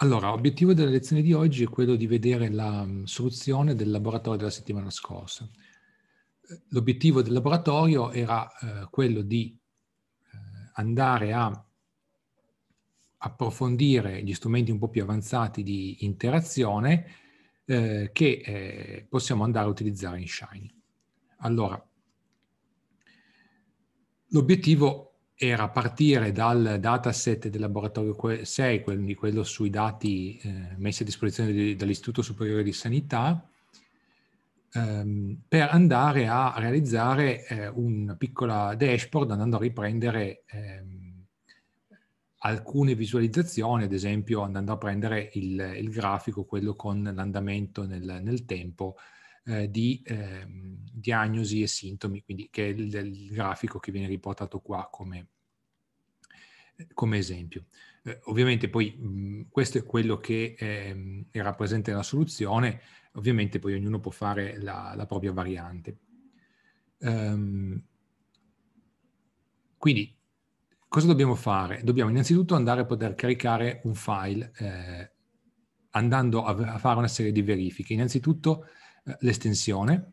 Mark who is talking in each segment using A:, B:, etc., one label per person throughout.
A: Allora, l'obiettivo della lezione di oggi è quello di vedere la mm, soluzione del laboratorio della settimana scorsa. Eh, l'obiettivo del laboratorio era eh, quello di eh, andare a approfondire gli strumenti un po' più avanzati di interazione eh, che eh, possiamo andare a utilizzare in Shiny. Allora, l'obiettivo era partire dal dataset del laboratorio 6, quindi quello sui dati eh, messi a disposizione di, dall'Istituto Superiore di Sanità, ehm, per andare a realizzare eh, una piccola dashboard andando a riprendere ehm, alcune visualizzazioni, ad esempio andando a prendere il, il grafico, quello con l'andamento nel, nel tempo, eh, di eh, diagnosi e sintomi, quindi che è il, il, grafico che viene riportato qua come, come esempio. Eh, ovviamente poi mh, questo è quello che era ehm, presente nella soluzione, ovviamente poi ognuno può fare la, la propria variante. Um, quindi cosa dobbiamo fare? Dobbiamo innanzitutto andare a poter caricare un file eh, andando a, a, fare una serie di verifiche. Innanzitutto l'estensione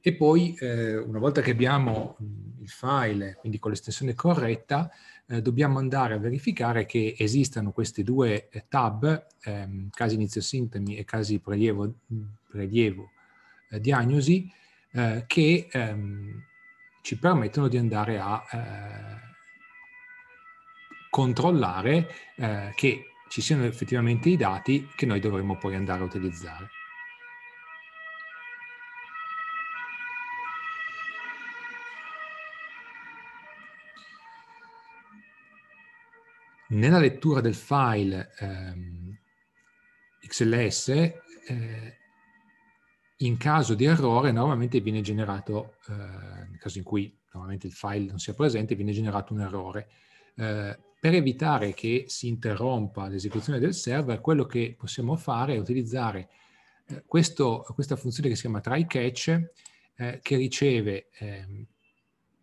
A: e poi eh, una volta che abbiamo mm, il file, quindi con l'estensione corretta, eh, dobbiamo andare a verificare che esistano queste due eh, tab, ehm, casi inizio sintomi e casi prelievo, prelievo diagnosi, che ehm, ci permettono di andare a controllare che ci siano effettivamente i dati che noi dovremmo poi andare a utilizzare. nella lettura del file ehm, XLS, eh, in caso di errore, normalmente viene generato, eh, nel caso in cui normalmente il file non sia presente, viene generato un errore. Eh, per evitare che si interrompa l'esecuzione del server, quello che possiamo fare è utilizzare eh, questo, questa funzione che si chiama try catch, eh, che riceve ehm,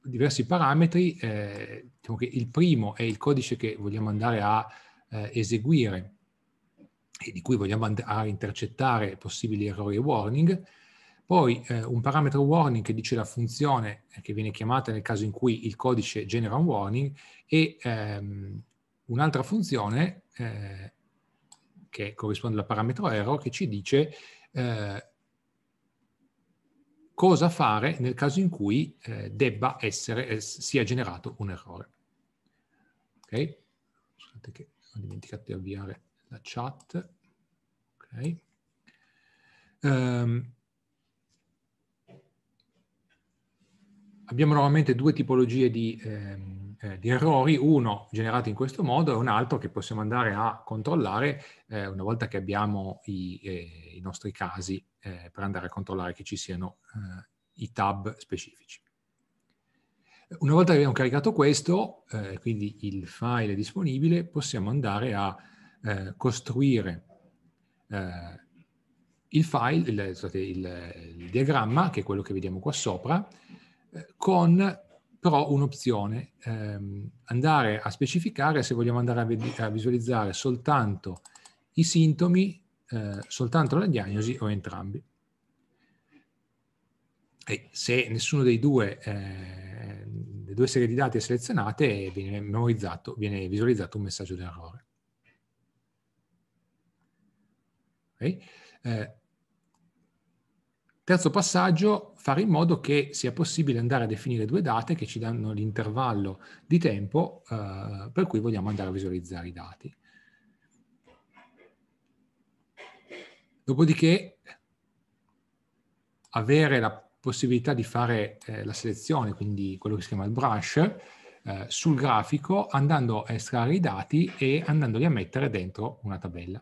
A: diversi parametri, eh, diciamo che il primo è il codice che vogliamo andare a eh, eseguire e di cui vogliamo andare a intercettare possibili errori e warning, poi eh, un parametro warning che dice la funzione eh, che viene chiamata nel caso in cui il codice genera un warning e ehm, un'altra funzione eh, che corrisponde al parametro error che ci dice eh, cosa fare nel caso in cui eh, debba essere, eh, sia generato un errore. Ok? Scusate che ho dimenticato di avviare la chat. Ok? Um, abbiamo normalmente due tipologie di, ehm, eh, di, errori, uno generato in questo modo e un altro che possiamo andare a controllare eh, una volta che abbiamo i, eh, i nostri casi eh, per andare a controllare che ci siano eh, i tab specifici. Una volta che abbiamo caricato questo, eh, quindi il file è disponibile, possiamo andare a eh, costruire eh, il file, il, scusate, il, il, diagramma, che è quello che vediamo qua sopra, eh, con però un'opzione, ehm, andare a specificare se vogliamo andare a, a visualizzare soltanto i sintomi eh, soltanto la diagnosi o entrambi. E se nessuno dei due, eh, le due serie di dati è selezionate, viene memorizzato, viene visualizzato un messaggio d'errore. Okay? Eh, terzo passaggio, fare in modo che sia possibile andare a definire due date che ci danno l'intervallo di tempo eh, per cui vogliamo andare a visualizzare i dati. Dopodiché avere la possibilità di fare eh, la selezione, quindi quello che si chiama il brush, eh, sul grafico andando a estrarre i dati e andandoli a mettere dentro una tabella.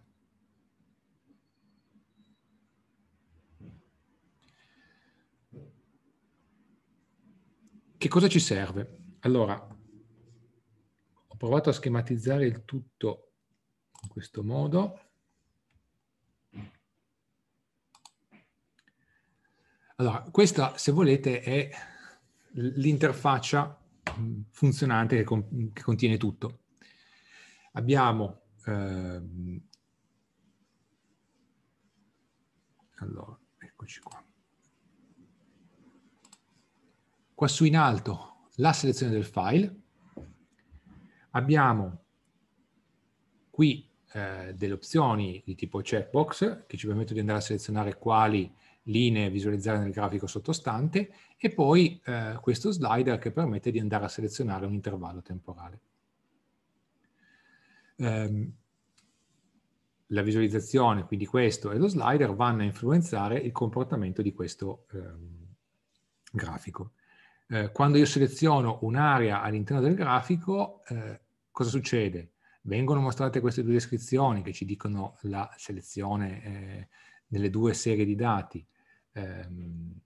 A: Che cosa ci serve? Allora, ho provato a schematizzare il tutto in questo modo. Allora, questa, se volete, è l'interfaccia mm, funzionante che, con, che contiene tutto. Abbiamo... Ehm, allora, eccoci qua. Qua su in alto la selezione del file. Abbiamo qui eh, delle opzioni di tipo checkbox che ci permettono di andare a selezionare quali linee visualizzare nel grafico sottostante e poi eh, questo slider che permette di andare a selezionare un intervallo temporale. Um, la visualizzazione, quindi questo e lo slider, vanno a influenzare il comportamento di questo um, grafico. Eh, quando io seleziono un'area all'interno del grafico, eh, cosa succede? Vengono mostrate queste due descrizioni che ci dicono la selezione eh, nelle due serie di dati ehm,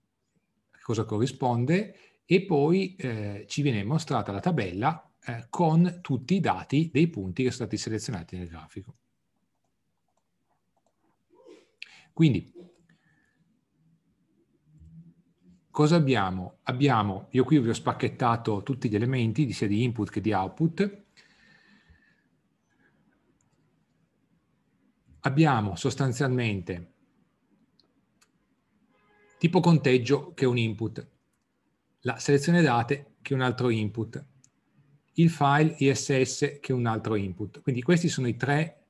A: cosa corrisponde e poi eh, ci viene mostrata la tabella eh, con tutti i dati dei punti che sono stati selezionati nel grafico. Quindi, cosa abbiamo? Abbiamo, io qui vi ho spacchettato tutti gli elementi, sia di input che di output, abbiamo sostanzialmente tipo conteggio che è un input, la selezione date che è un altro input, il file ISS che è un altro input. Quindi questi sono i tre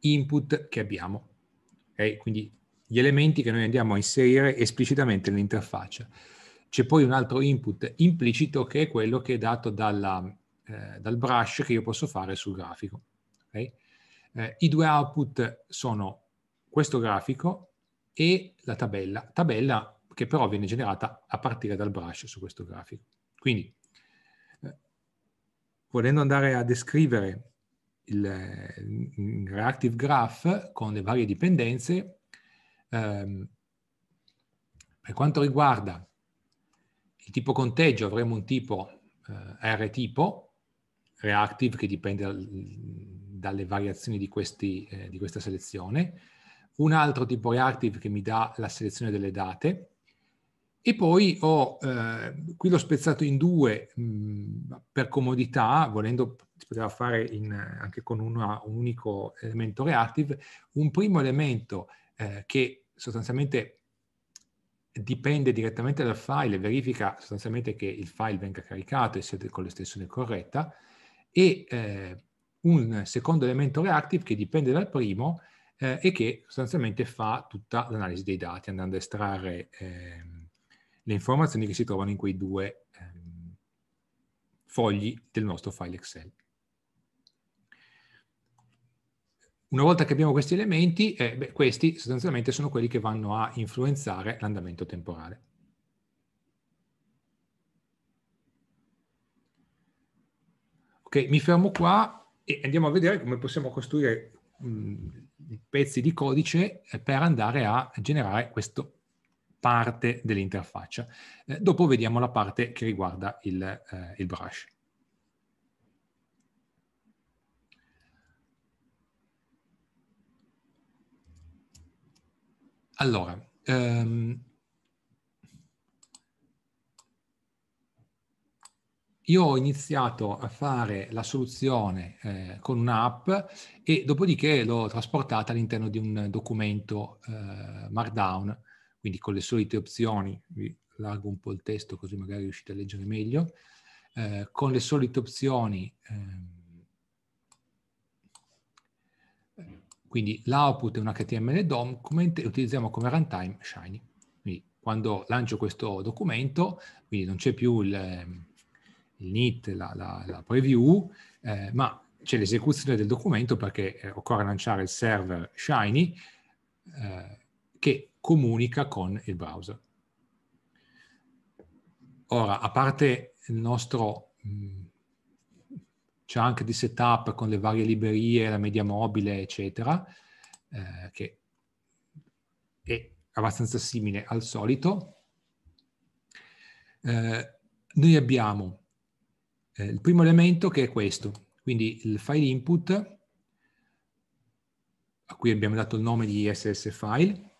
A: input che abbiamo. Okay? Quindi gli elementi che noi andiamo a inserire esplicitamente nell'interfaccia. C'è poi un altro input implicito che è quello che è dato dalla, eh, dal brush che io posso fare sul grafico. Okay? Eh, I due output sono questo grafico e la tabella, tabella che però viene generata a partire dal brush su questo grafico. Quindi, eh, volendo andare a descrivere il, Reactive Graph con le varie dipendenze, ehm, per quanto riguarda il tipo conteggio avremo un tipo eh, R tipo, reactive che dipende dal, dalle variazioni di, questi, eh, di questa selezione, un altro tipo reactive che mi dà la selezione delle date e poi ho, eh, qui l'ho spezzato in due mh, mm, per comodità, volendo si poteva fare in, anche con una, un unico elemento reactive, un primo elemento eh, che sostanzialmente dipende direttamente dal file, verifica sostanzialmente che il file venga caricato e sia con l'estensione corretta, e eh, un secondo elemento reactive che dipende dal primo, eh, e che sostanzialmente fa tutta l'analisi dei dati andando a estrarre ehm, le informazioni che si trovano in quei due ehm, fogli del nostro file Excel. Una volta che abbiamo questi elementi, eh, beh, questi sostanzialmente sono quelli che vanno a influenzare l'andamento temporale. Ok, mi fermo qua e andiamo a vedere come possiamo costruire pezzi di codice eh, per andare a generare questa parte dell'interfaccia. Eh, dopo vediamo la parte che riguarda il, eh, il brush. Allora, ehm, io ho iniziato a fare la soluzione eh, con un'app e dopodiché l'ho trasportata all'interno di un documento eh, Markdown, quindi con le solite opzioni, vi largo un po' il testo così magari riuscite a leggere meglio, eh, con le solite opzioni, ehm, quindi l'output è un HTML document e utilizziamo come runtime Shiny. Quindi quando lancio questo documento, quindi non c'è più il ehm, il NIT, la, la, la preview, eh, ma c'è l'esecuzione del documento perché eh, occorre lanciare il server Shiny eh, che comunica con il browser. Ora, a parte il nostro mh, mm, chunk di setup con le varie librerie, la media mobile, eccetera, eh, che è abbastanza simile al solito, eh, noi abbiamo eh, il primo elemento che è questo, quindi il file input, a cui abbiamo dato il nome di SS file,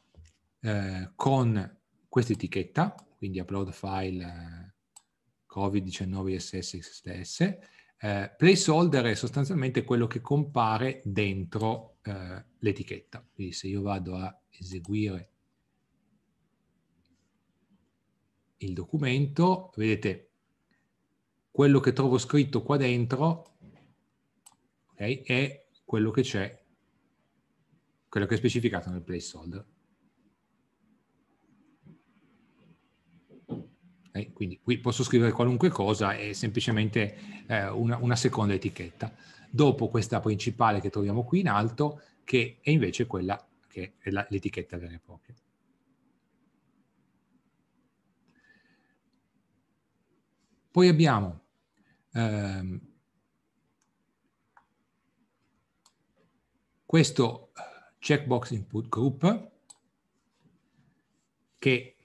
A: eh, con questa etichetta, quindi upload file eh, covid19 SSXS, eh, placeholder è sostanzialmente quello che compare dentro eh, l'etichetta. Quindi se io vado a eseguire il documento, vedete quello che trovo scritto qua dentro okay, è quello che c'è, quello che è specificato nel placeholder. Okay, quindi qui posso scrivere qualunque cosa, è semplicemente eh, una, una seconda etichetta. Dopo questa principale che troviamo qui in alto, che è invece quella che è l'etichetta vera e propria. Poi abbiamo ehm, questo checkbox input group che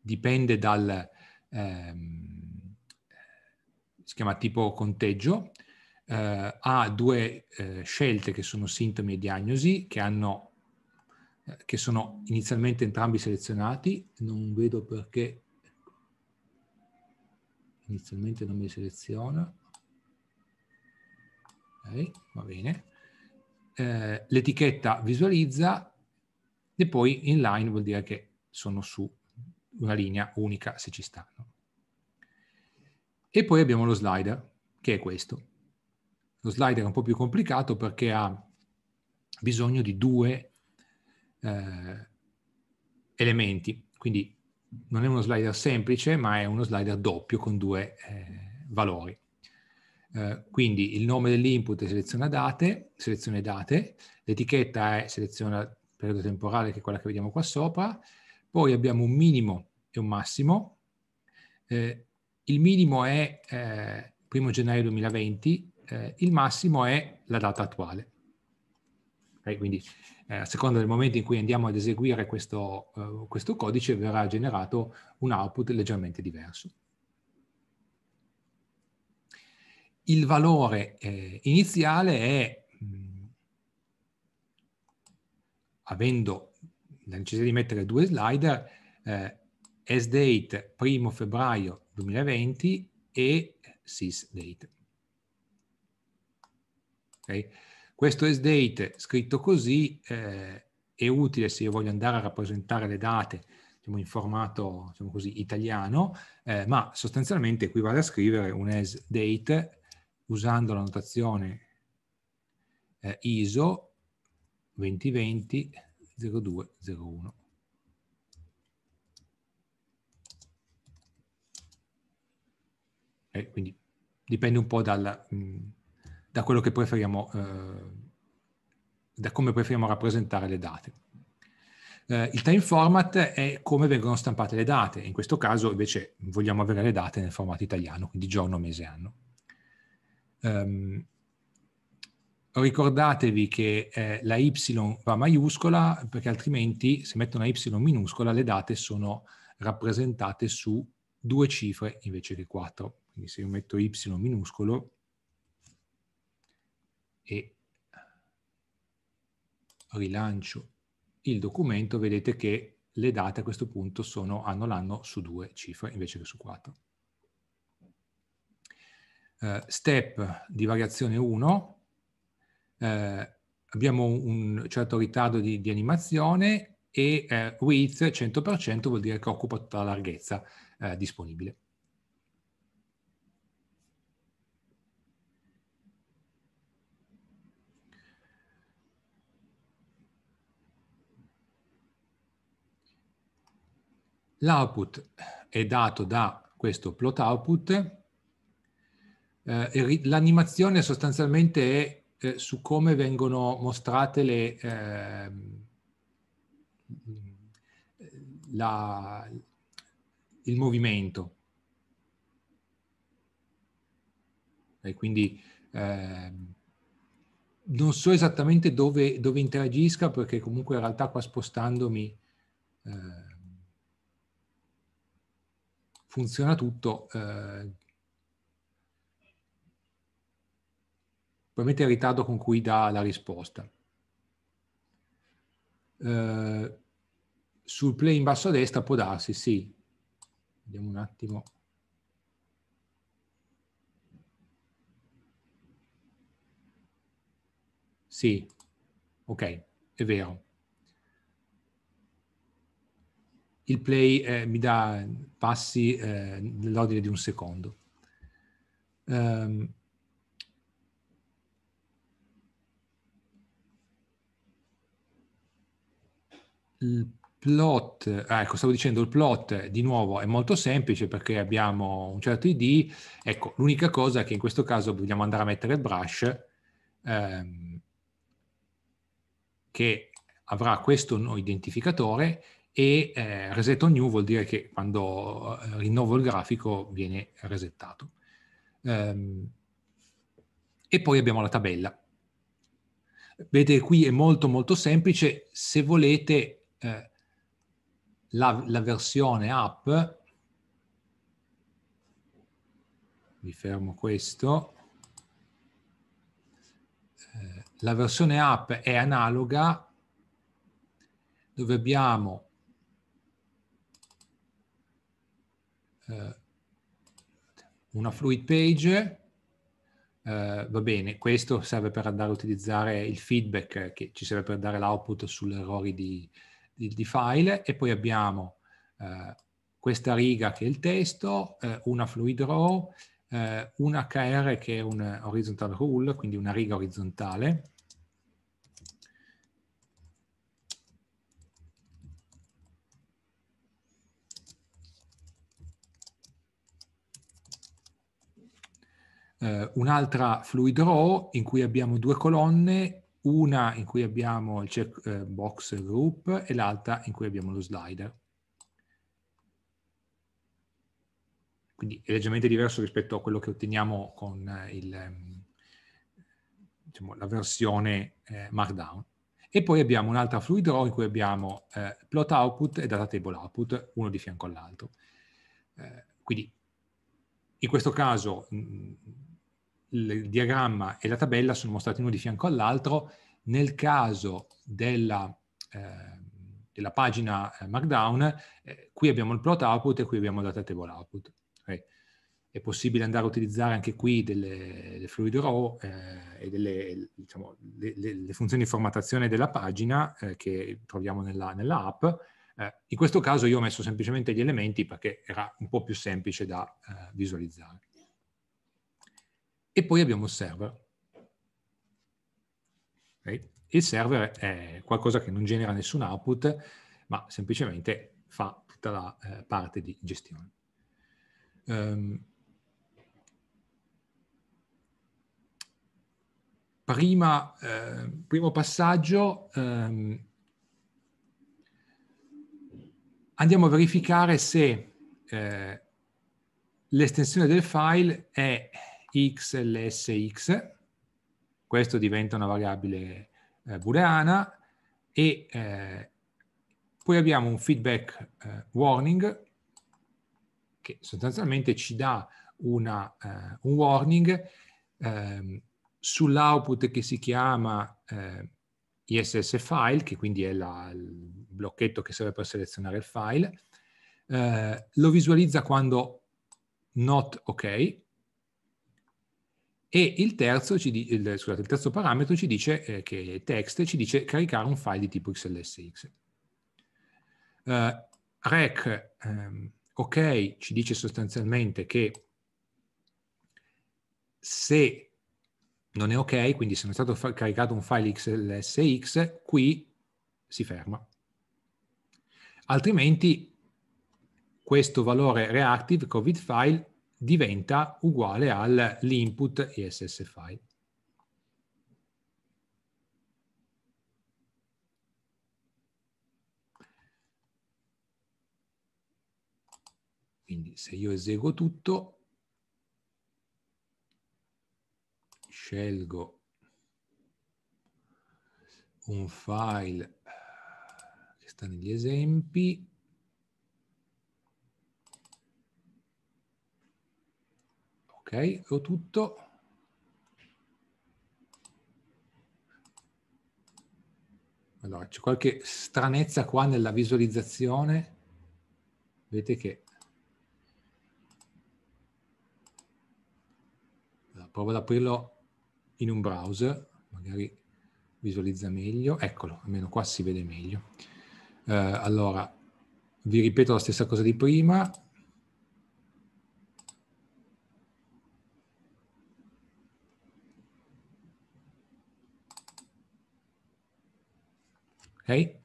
A: dipende dal ehm, si chiama tipo conteggio eh, ha due eh, scelte che sono sintomi e diagnosi che hanno eh, che sono inizialmente entrambi selezionati non vedo perché inizialmente non mi seleziona. Ok, va bene. Eh, l'etichetta visualizza e poi inline vuol dire che sono su una linea unica se ci stanno. E poi abbiamo lo slider, che è questo. Lo slider è un po' più complicato perché ha bisogno di due eh, elementi, quindi non è uno slider semplice, ma è uno slider doppio con due eh, valori. Eh, quindi il nome dell'input è seleziona date, selezione date, l'etichetta è seleziona periodo temporale, che è quella che vediamo qua sopra, poi abbiamo un minimo e un massimo. Eh, il minimo è 1 eh, gennaio 2020, eh, il massimo è la data attuale. Okay? Quindi eh, a seconda del momento in cui andiamo ad eseguire questo, uh, questo codice verrà generato un output leggermente diverso. Il valore eh, iniziale è, mh, mm, avendo la necessità di mettere due slider, eh, sdate 1 febbraio 2020 e sysdate. Okay? Questo S-Date scritto così eh, è utile se io voglio andare a rappresentare le date diciamo, in formato diciamo così, italiano, eh, ma sostanzialmente equivale a scrivere un S-Date usando la notazione eh, ISO 2020 0201. Eh, quindi dipende un po' dalla, mh, mm, da quello che preferiamo, eh, da come preferiamo rappresentare le date. Eh, il time format è come vengono stampate le date, in questo caso invece vogliamo avere le date nel formato italiano, quindi giorno, mese, anno. Um, ricordatevi che eh, la y va maiuscola perché altrimenti se metto una y minuscola le date sono rappresentate su due cifre invece che quattro. Quindi se io metto y minuscolo e rilancio il documento, vedete che le date a questo punto sono anno l'anno su due cifre invece che su quattro. Uh, step di variazione 1, uh, eh, abbiamo un certo ritardo di, di animazione e uh, width 100% vuol dire che occupa tutta la larghezza disponibile. L'output è dato da questo plot output. Eh, L'animazione sostanzialmente è eh, su come vengono mostrate le, eh, la, il movimento. E quindi ehm, non so esattamente dove, dove, interagisca perché comunque in realtà qua spostandomi eh, funziona tutto. Eh, probabilmente il ritardo con cui dà la risposta. Eh, sul play in basso a destra può darsi, sì. Vediamo un attimo. Sì, ok, è vero. il play eh, mi dà passi eh, nell'ordine di un secondo. Um, il plot, ah, ecco, stavo dicendo, il plot di nuovo è molto semplice perché abbiamo un certo ID, ecco, l'unica cosa è che in questo caso vogliamo andare a mettere il brush ehm, che avrà questo no identificatore e eh, reset new vuol dire che quando eh, rinnovo il grafico viene resettato. Um, e poi abbiamo la tabella. Vedete qui è molto molto semplice, se volete eh, la, la versione app, vi fermo questo, eh, la versione app è analoga dove abbiamo Eh, una fluid page, eh, va bene, questo serve per andare a utilizzare il feedback che ci serve per dare l'output sugli errori di, di, di, file e poi abbiamo eh, questa riga che è il testo, una fluid row, un HR che è un horizontal rule, quindi una riga orizzontale, eh, un'altra fluid row in cui abbiamo due colonne, una in cui abbiamo il checkbox eh, group e l'altra in cui abbiamo lo slider. Quindi è leggermente diverso rispetto a quello che otteniamo con eh, il, ehm, diciamo, la versione eh, Markdown. E poi abbiamo un'altra fluid row in cui abbiamo eh, plot output e data table output, uno di fianco all'altro. Eh, quindi in questo caso mh, il diagramma e la tabella sono mostrati uno di fianco all'altro. Nel caso della, eh, della pagina eh, Markdown, eh, qui abbiamo il plot output e qui abbiamo il data table output. Okay. È possibile andare a utilizzare anche qui delle, delle fluid row eh, e delle diciamo, le, le, le funzioni di formattazione della pagina eh, che troviamo nella, nella app. Eh, in questo caso io ho messo semplicemente gli elementi perché era un po' più semplice da visualizzare. E poi abbiamo il server. Okay? Il server è qualcosa che non genera nessun output, ma semplicemente fa tutta la eh, parte di gestione. Um, prima, eh, primo passaggio, ehm, andiamo a verificare se eh, l'estensione del file è xlsx, questo diventa una variabile eh, booleana, e eh, poi abbiamo un feedback eh, warning che sostanzialmente ci dà una, eh, un warning ehm, sull'output che si chiama eh, ISS file, che quindi è la, il blocchetto che serve per selezionare il file, eh, lo visualizza quando not ok, e il terzo, il, scusate, il terzo parametro ci dice eh, che text ci dice caricare un file di tipo XLSX. Uh, rec, um, ok, ci dice sostanzialmente che se non è ok, quindi se non è stato caricato un file XLSX, qui si ferma. Altrimenti questo valore reactive covid file diventa uguale all'input ESS file. Quindi se io eseguo tutto, scelgo un file che sta negli esempi, Ok, ho tutto. Allora, c'è qualche stranezza qua nella visualizzazione. Vedete che... Allora, provo ad aprirlo in un browser, magari visualizza meglio. Eccolo, almeno qua si vede meglio. Eh, allora, vi ripeto la stessa cosa di prima. Okay?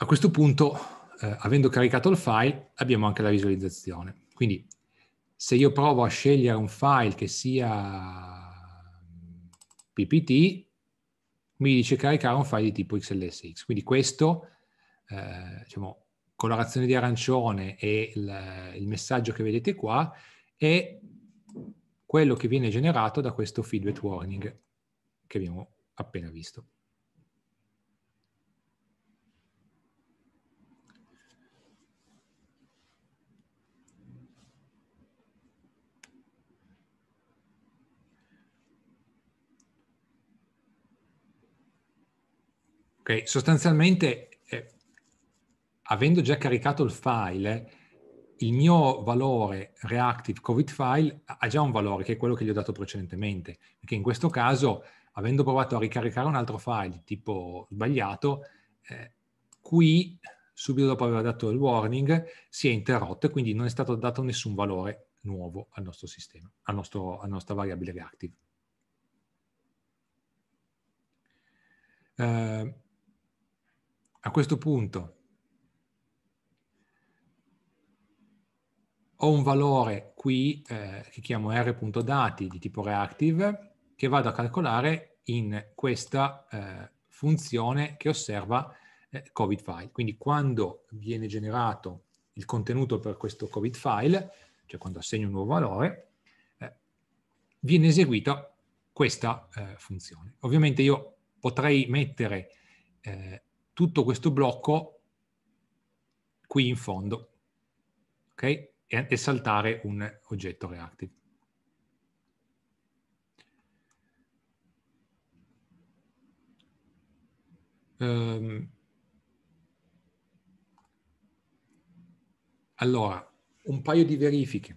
A: A questo punto, eh, avendo caricato il file, abbiamo anche la visualizzazione. Quindi se io provo a scegliere un file che sia mm, ppt, mi dice caricare un file di tipo xlsx. Quindi questo, eh, diciamo, colorazione di arancione e il, il messaggio che vedete qua, è quello che viene generato da questo feedback warning che abbiamo appena visto. Okay. Sostanzialmente, eh, avendo già caricato il file, il mio valore reactive covid file ha già un valore che è quello che gli ho dato precedentemente, perché in questo caso, avendo provato a ricaricare un altro file di tipo sbagliato, eh, qui subito dopo aver dato il warning si è interrotto e quindi non è stato dato nessun valore nuovo al nostro sistema, al nostro, alla nostra variabile reactive. Eh, a questo punto ho un valore qui eh, che chiamo r.dati di tipo reactive che vado a calcolare in questa eh, funzione che osserva eh, covid file. Quindi quando viene generato il contenuto per questo covid file, cioè quando assegno un nuovo valore, eh, viene eseguita questa eh, funzione. Ovviamente io potrei mettere eh, tutto questo blocco qui in fondo, ok? E, e saltare un oggetto reactive. Um, allora, un paio di verifiche.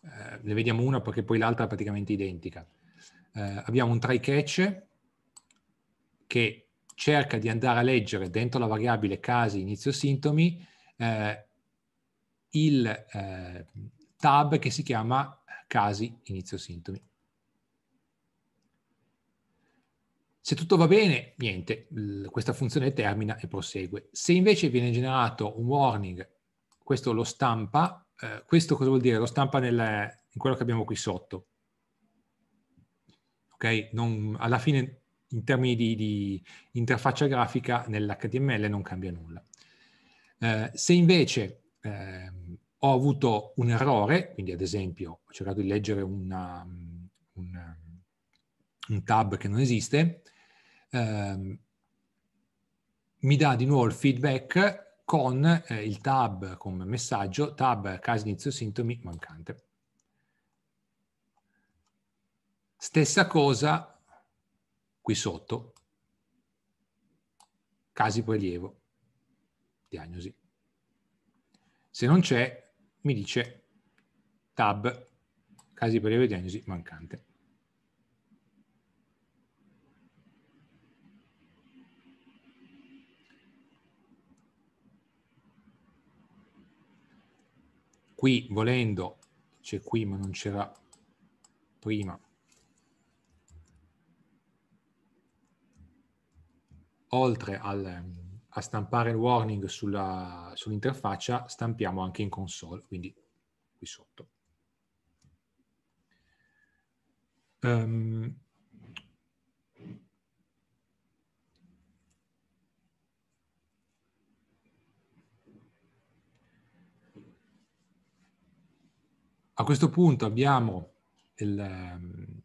A: Eh, ne vediamo una perché poi l'altra è praticamente identica. Eh, abbiamo un try catch che cerca di andare a leggere dentro la variabile casi inizio sintomi eh, il eh, tab che si chiama casi inizio sintomi. Se tutto va bene, niente, questa funzione termina e prosegue. Se invece viene generato un warning, questo lo stampa, eh, questo cosa vuol dire? Lo stampa nel, in quello che abbiamo qui sotto. Ok? Non, alla fine in termini di, di interfaccia grafica nell'HTML non cambia nulla. Eh, se invece eh, ho avuto un errore, quindi ad esempio ho cercato di leggere una, una, un tab che non esiste, eh, mi dà di nuovo il feedback con eh, il tab come messaggio, tab caso inizio sintomi mancante. Stessa cosa qui sotto, casi prelievo, diagnosi. Se non c'è, mi dice tab, casi prelievo, diagnosi mancante. Qui, volendo, c'è qui ma non c'era prima, oltre al, ehm, a stampare il warning sulla, sull'interfaccia, stampiamo anche in console, quindi qui sotto. Um, a questo punto abbiamo il, ehm,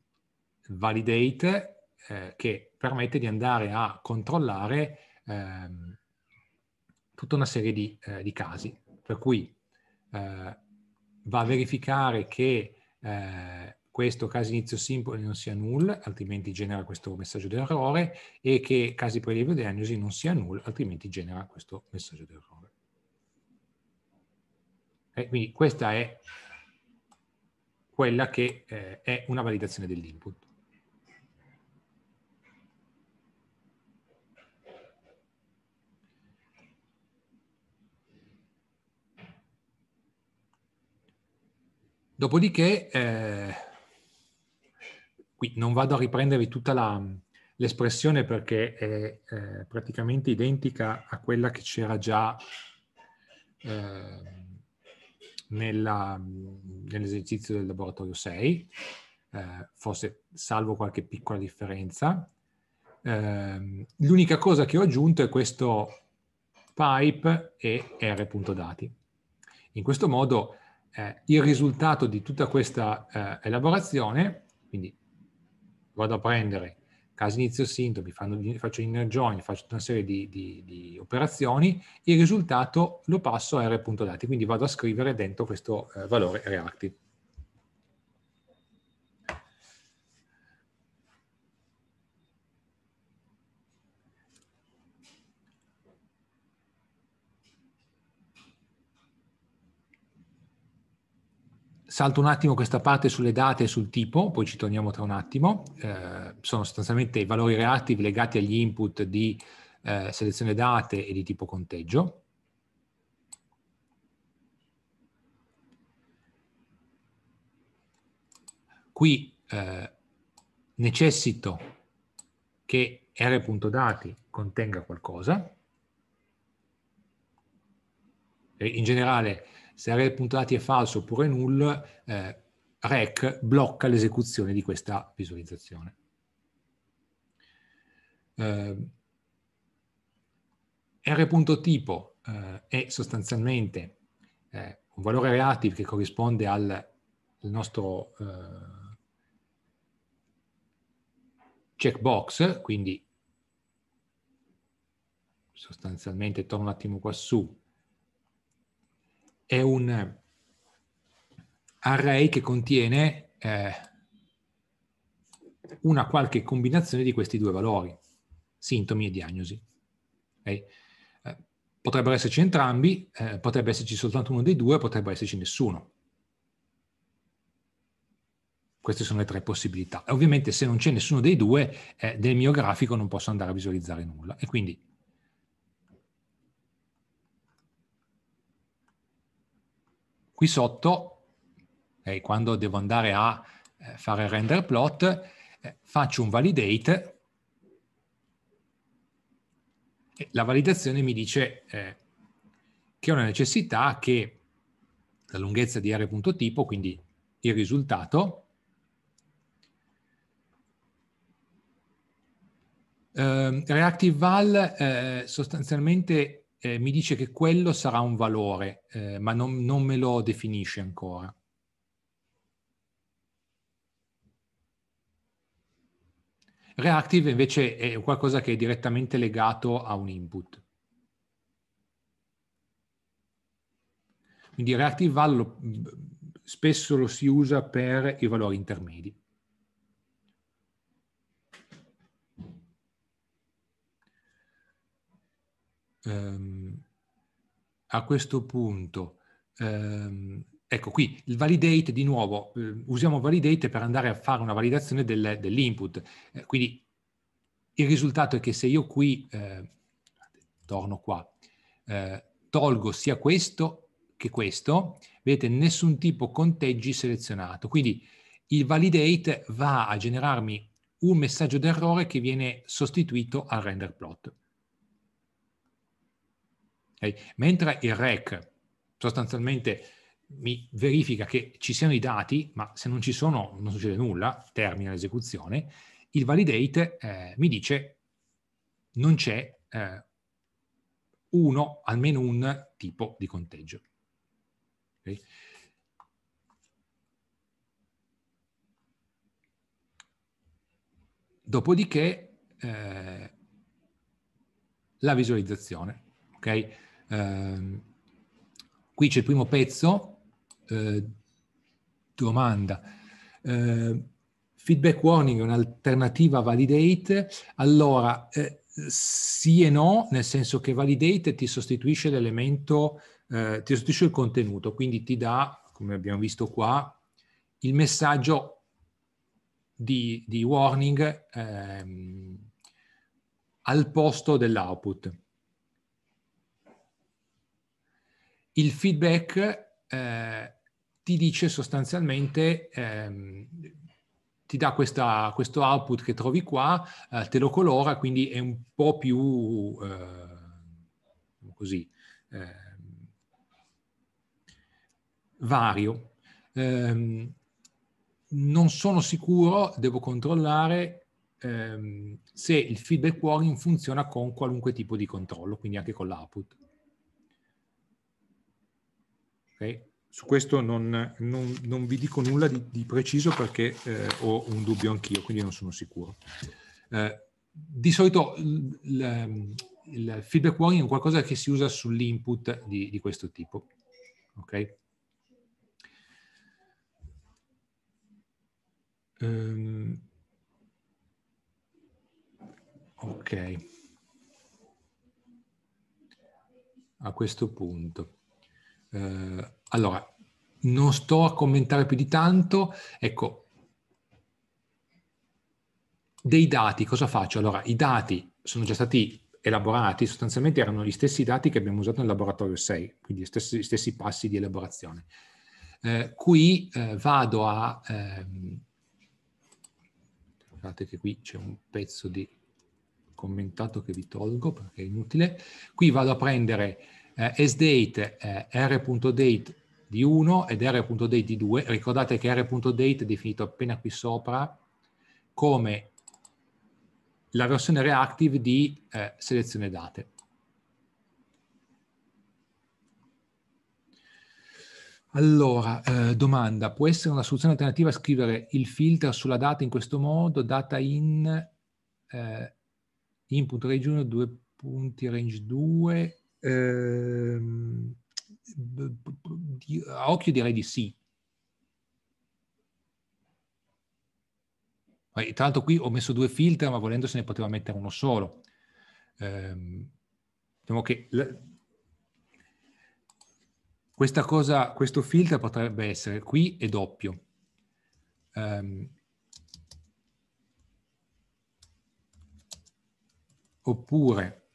A: il validate eh, che permette di andare a controllare ehm, tutta una serie di, eh, di casi. Per cui eh, va a verificare che eh, questo caso inizio simple non sia null, altrimenti genera questo messaggio d'errore, e che casi prelievo diagnosi non sia null, altrimenti genera questo messaggio d'errore. E eh, quindi questa è quella che eh, è una validazione dell'input. Dopodiché, eh, qui non vado a riprendere tutta mm, l'espressione perché è eh, praticamente identica a quella che c'era già eh, nella, mm, nell'esercizio del laboratorio 6, eh, forse salvo qualche piccola differenza. Eh, l'unica cosa che ho aggiunto è questo pipe e r.dati. In questo modo eh, il risultato di tutta questa eh, elaborazione, quindi vado a prendere caso inizio sintomi, fanno, faccio inner join, faccio una serie di, di, di, operazioni, il risultato lo passo a r.dati, quindi vado a scrivere dentro questo eh, valore reactive. Salto un attimo questa parte sulle date e sul tipo, poi ci torniamo tra un attimo. Eh, sono sostanzialmente i valori reattivi legati agli input di eh, selezione date e di tipo conteggio. Qui eh, necessito che r.dati contenga qualcosa. In generale se array puntati è falso oppure null, eh, REC blocca l'esecuzione di questa visualizzazione. Eh, R.tipo eh, è sostanzialmente eh, un valore relative che corrisponde al, al nostro eh, checkbox, quindi sostanzialmente torno un attimo qua su, è un array che contiene eh, una qualche combinazione di questi due valori, sintomi e diagnosi. Okay? Eh, potrebbero esserci entrambi, eh, potrebbe esserci soltanto uno dei due, potrebbe esserci nessuno. Queste sono le tre possibilità. Ovviamente se non c'è nessuno dei due, eh, nel mio grafico non posso andare a visualizzare nulla e quindi Qui sotto, eh, quando devo andare a eh, fare render plot, eh, faccio un validate, e la validazione mi dice eh, che ho una necessità che la lunghezza di r.tipo, quindi il risultato, Uh, Reactive Val uh, sostanzialmente eh, mi dice che quello sarà un valore, eh, ma non, non me lo definisce ancora. Reactive invece è qualcosa che è direttamente legato a un input. Quindi reactive value spesso lo si usa per i valori intermedi. ehm, a questo punto, ehm, ecco qui il validate di nuovo, eh, usiamo validate per andare a fare una validazione del, dell'input. Eh, quindi il risultato è che se io qui, eh, torno qua, eh, tolgo sia questo che questo, vedete nessun tipo conteggi selezionato. Quindi il validate va a generarmi un messaggio d'errore che viene sostituito al render plot. Okay? Mentre il REC sostanzialmente mi verifica che ci siano i dati, ma se non ci sono non succede nulla, termina l'esecuzione, il validate eh, mi dice non c'è eh, uno, almeno un tipo di conteggio. Okay? Dopodiché eh, la visualizzazione. Okay? Ehm, qui c'è il primo pezzo, eh, domanda. Ehm, feedback warning è un'alternativa a validate, allora eh, sì e no, nel senso che validate ti sostituisce l'elemento, eh, ti sostituisce il contenuto, quindi ti dà, come abbiamo visto qua, il messaggio di, di warning ehm, al posto dell'output. il feedback eh, ti dice sostanzialmente, ehm, ti dà questa, questo output che trovi qua, eh, te lo colora, quindi è un po' più eh, così ehm, vario. Ehm, non sono sicuro, devo controllare ehm, se il feedback warning funziona con qualunque tipo di controllo, quindi anche con l'output. Okay? Su questo non, non, non, vi dico nulla di, di preciso perché eh, ho un dubbio anch'io, quindi non sono sicuro. Eh, di solito il, ehm, il, feedback warning è qualcosa che si usa sull'input di, di questo tipo. Okay? Um, ok. A questo punto. Eh, allora, non sto a commentare più di tanto. Ecco, dei dati, cosa faccio? Allora, i dati sono già stati elaborati, sostanzialmente erano gli stessi dati che abbiamo usato nel laboratorio 6, quindi gli stessi, gli stessi passi di elaborazione. Eh, qui eh, vado a... Ehm, guardate che qui c'è un pezzo di commentato che vi tolgo perché è inutile. Qui vado a prendere eh, sdate eh, r.date di 1 ed r.date di 2. Ricordate che r.date è definito appena qui sopra come la versione reactive di eh, selezione date. Allora, eh, domanda, può essere una soluzione alternativa scrivere il filter sulla data in questo modo, data in eh, input range 1, 2 punti range 2, eh, a occhio direi di sì. Tra l'altro qui ho messo due filter, ma volendo se ne poteva mettere uno solo. Eh, diciamo che la, questa cosa, questo filter potrebbe essere qui e doppio. Eh, oppure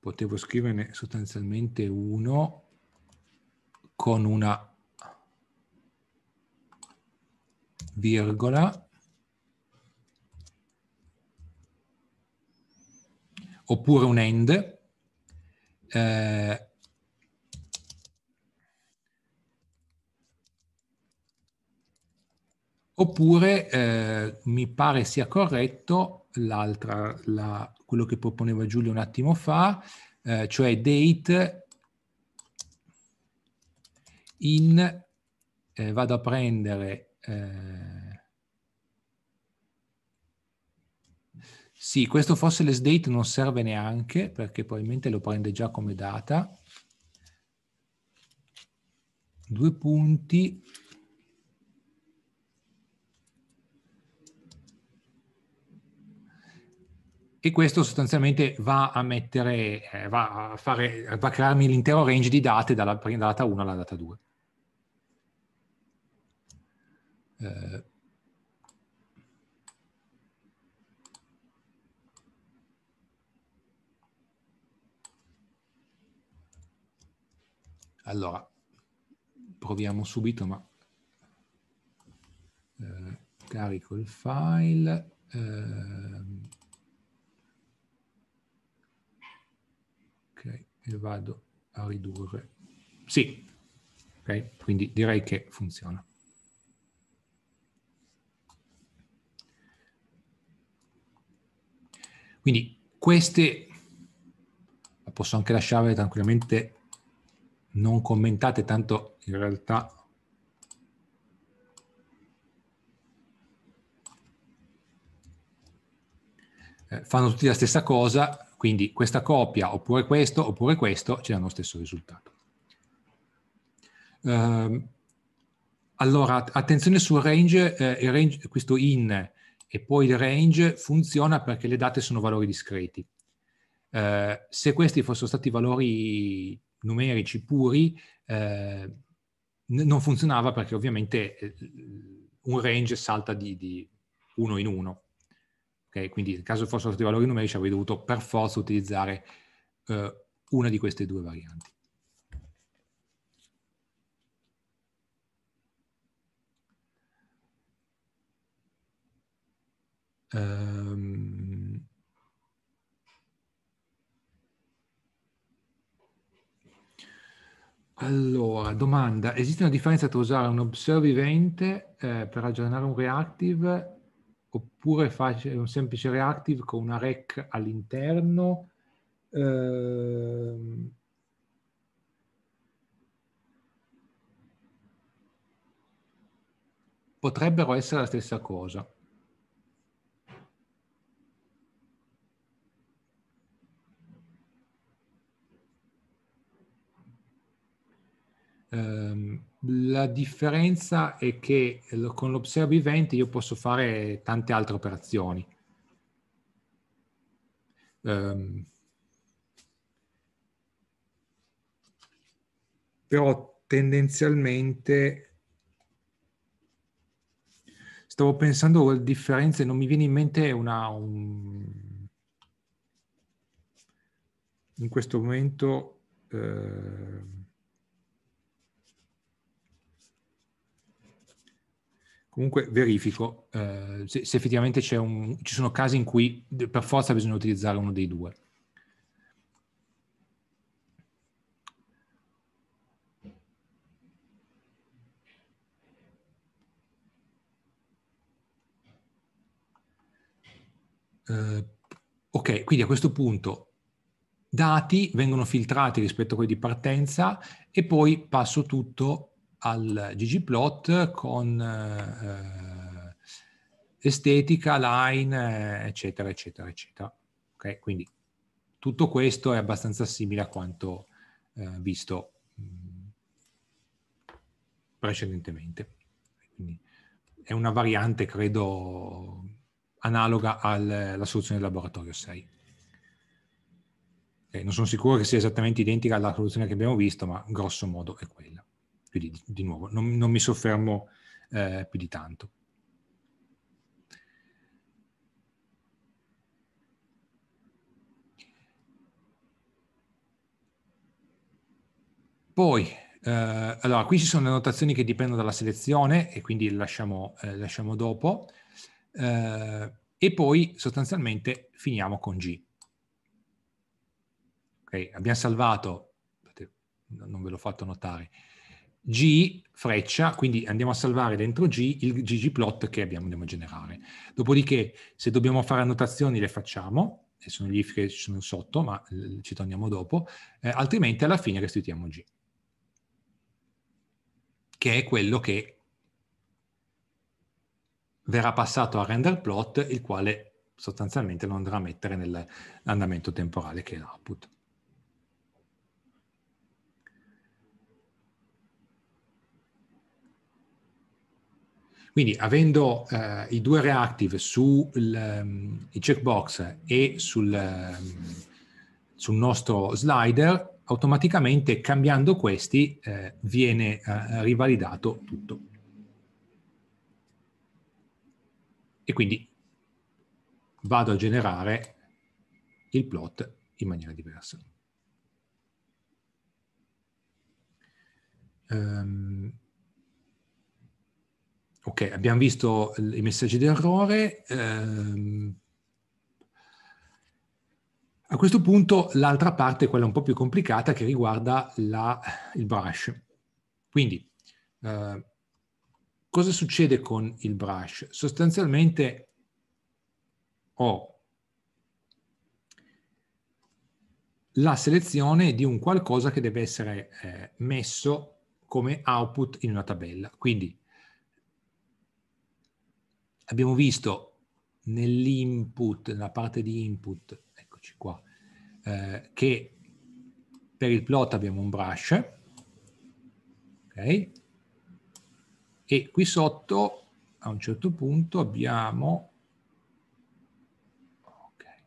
A: potevo scriverne sostanzialmente uno con una virgola oppure un end eh, oppure eh, mi pare sia corretto l'altra la quello che proponeva Giulio un attimo fa, eh, cioè date in, eh, vado a prendere, eh, sì, questo fossiless date non serve neanche perché probabilmente lo prende già come data, due punti, e questo sostanzialmente va a mettere, eh, va, a fare, va a crearmi l'intero range di date dalla, dalla data 1 alla data 2. Eh. Allora, proviamo subito, ma eh, carico il file. Ehm, e vado a ridurre. Sì, ok? Quindi direi che funziona. Quindi queste la posso anche lasciare tranquillamente non commentate, tanto in realtà eh, fanno tutti la stessa cosa, quindi questa coppia oppure questo oppure questo ci danno lo stesso risultato. Um, allora, attenzione sul range, eh, range, questo in e poi il range funziona perché le date sono valori discreti. Eh, se questi fossero stati valori numerici puri, eh, non funzionava perché ovviamente eh, un range salta di, di uno in uno. Okay? Quindi nel caso fossero stati valori numerici avrei dovuto per forza utilizzare eh, una di queste due varianti. Um, Allora, domanda, esiste una differenza tra usare un observe vivente eh, per aggiornare un reactive oppure faccio un semplice reactive con una rec all'interno. Ehm, potrebbero essere la stessa cosa. Um, la differenza è che eh, con l'Observe Event io posso fare tante altre operazioni. Um, però tendenzialmente stavo pensando alle differenze, non mi viene in mente una... Un, in questo momento... Uh, Comunque verifico eh, se, se, effettivamente un, ci sono casi in cui per forza bisogna utilizzare uno dei due. Eh, ok, quindi a questo punto dati vengono filtrati rispetto a quelli di partenza e poi passo tutto al ggplot con eh, estetica, line, eh, eccetera, eccetera, eccetera. Ok, Quindi tutto questo è abbastanza simile a quanto eh, visto mm, precedentemente. Quindi è una variante, credo, analoga alla soluzione del laboratorio 6. Okay, non sono sicuro che sia esattamente identica alla soluzione che abbiamo visto, ma grosso modo è quella. Quindi di nuovo non, non mi soffermo eh, più di tanto. Poi, eh, allora, qui ci sono le notazioni che dipendono dalla selezione e quindi lasciamo, eh, lasciamo dopo. Eh, e poi sostanzialmente finiamo con G. Okay, abbiamo salvato, non ve l'ho fatto notare, G freccia, quindi andiamo a salvare dentro G il ggplot che abbiamo, a generare. Dopodiché, se dobbiamo fare annotazioni, le facciamo, e sono gli if che ci sono sotto, ma eh, ci torniamo dopo, eh, altrimenti alla fine restituiamo G, che è quello che verrà passato a render plot, il quale sostanzialmente lo andrà a mettere nell'andamento temporale che è l'output. Quindi avendo eh, i due reactive sul um, checkbox e sul, um, sul, nostro slider, automaticamente cambiando questi eh, viene eh, rivalidato tutto. E quindi vado a generare il plot in maniera diversa. Um, ok, abbiamo visto i messaggi d'errore. Ehm, a questo punto l'altra parte quella un po' più complicata che riguarda la, il brush. Quindi, eh, cosa succede con il brush? Sostanzialmente ho la selezione di un qualcosa che deve essere eh, messo come output in una tabella. Quindi abbiamo visto nell'input, nella parte di input, eccoci qua, eh, che per il plot abbiamo un brush, ok? E qui sotto a un certo punto abbiamo okay.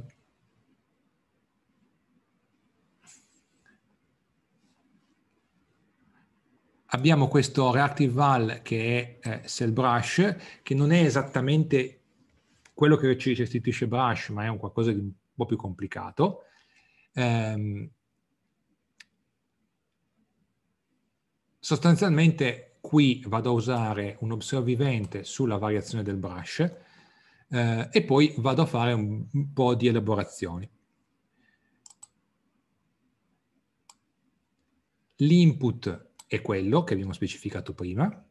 A: Eh, abbiamo questo reactive val che è eh, cell brush, che non è esattamente quello che ci restituisce brush, ma è un qualcosa di un po' più complicato. Ehm, sostanzialmente qui vado a usare un observe vivente sulla variazione del brush eh, e poi vado a fare un, un po' di elaborazioni. L'input è quello che abbiamo specificato prima.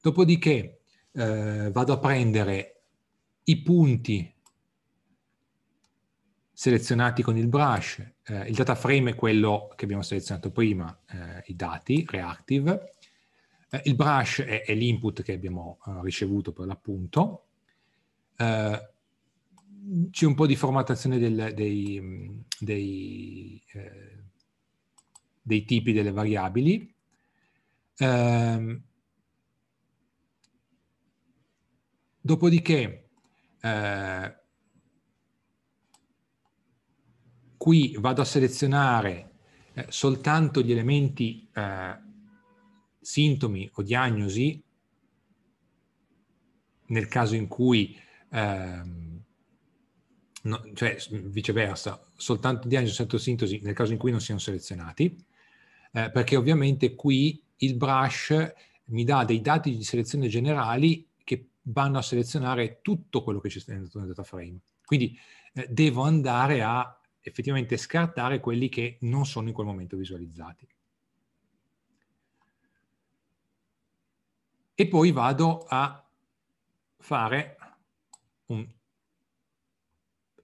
A: Dopodiché eh, vado a prendere i punti selezionati con il brush, eh, il data frame è quello che abbiamo selezionato prima, eh, i dati, reactive, eh, il brush è, è l'input che abbiamo eh, ricevuto per l'appunto, eh, c'è un po' di formattazione del, dei, mm, dei, dei tipi delle variabili, eh, dopodiché, eh, qui vado a selezionare eh, soltanto gli elementi eh, sintomi o diagnosi, nel caso in cui ehm, No, cioè viceversa, soltanto diagnosi o sintosi nel caso in cui non siano selezionati, eh, perché ovviamente qui il brush mi dà dei dati di selezione generali che vanno a selezionare tutto quello che c'è dentro nel data frame. Quindi eh, devo andare a effettivamente scartare quelli che non sono in quel momento visualizzati. E poi vado a fare un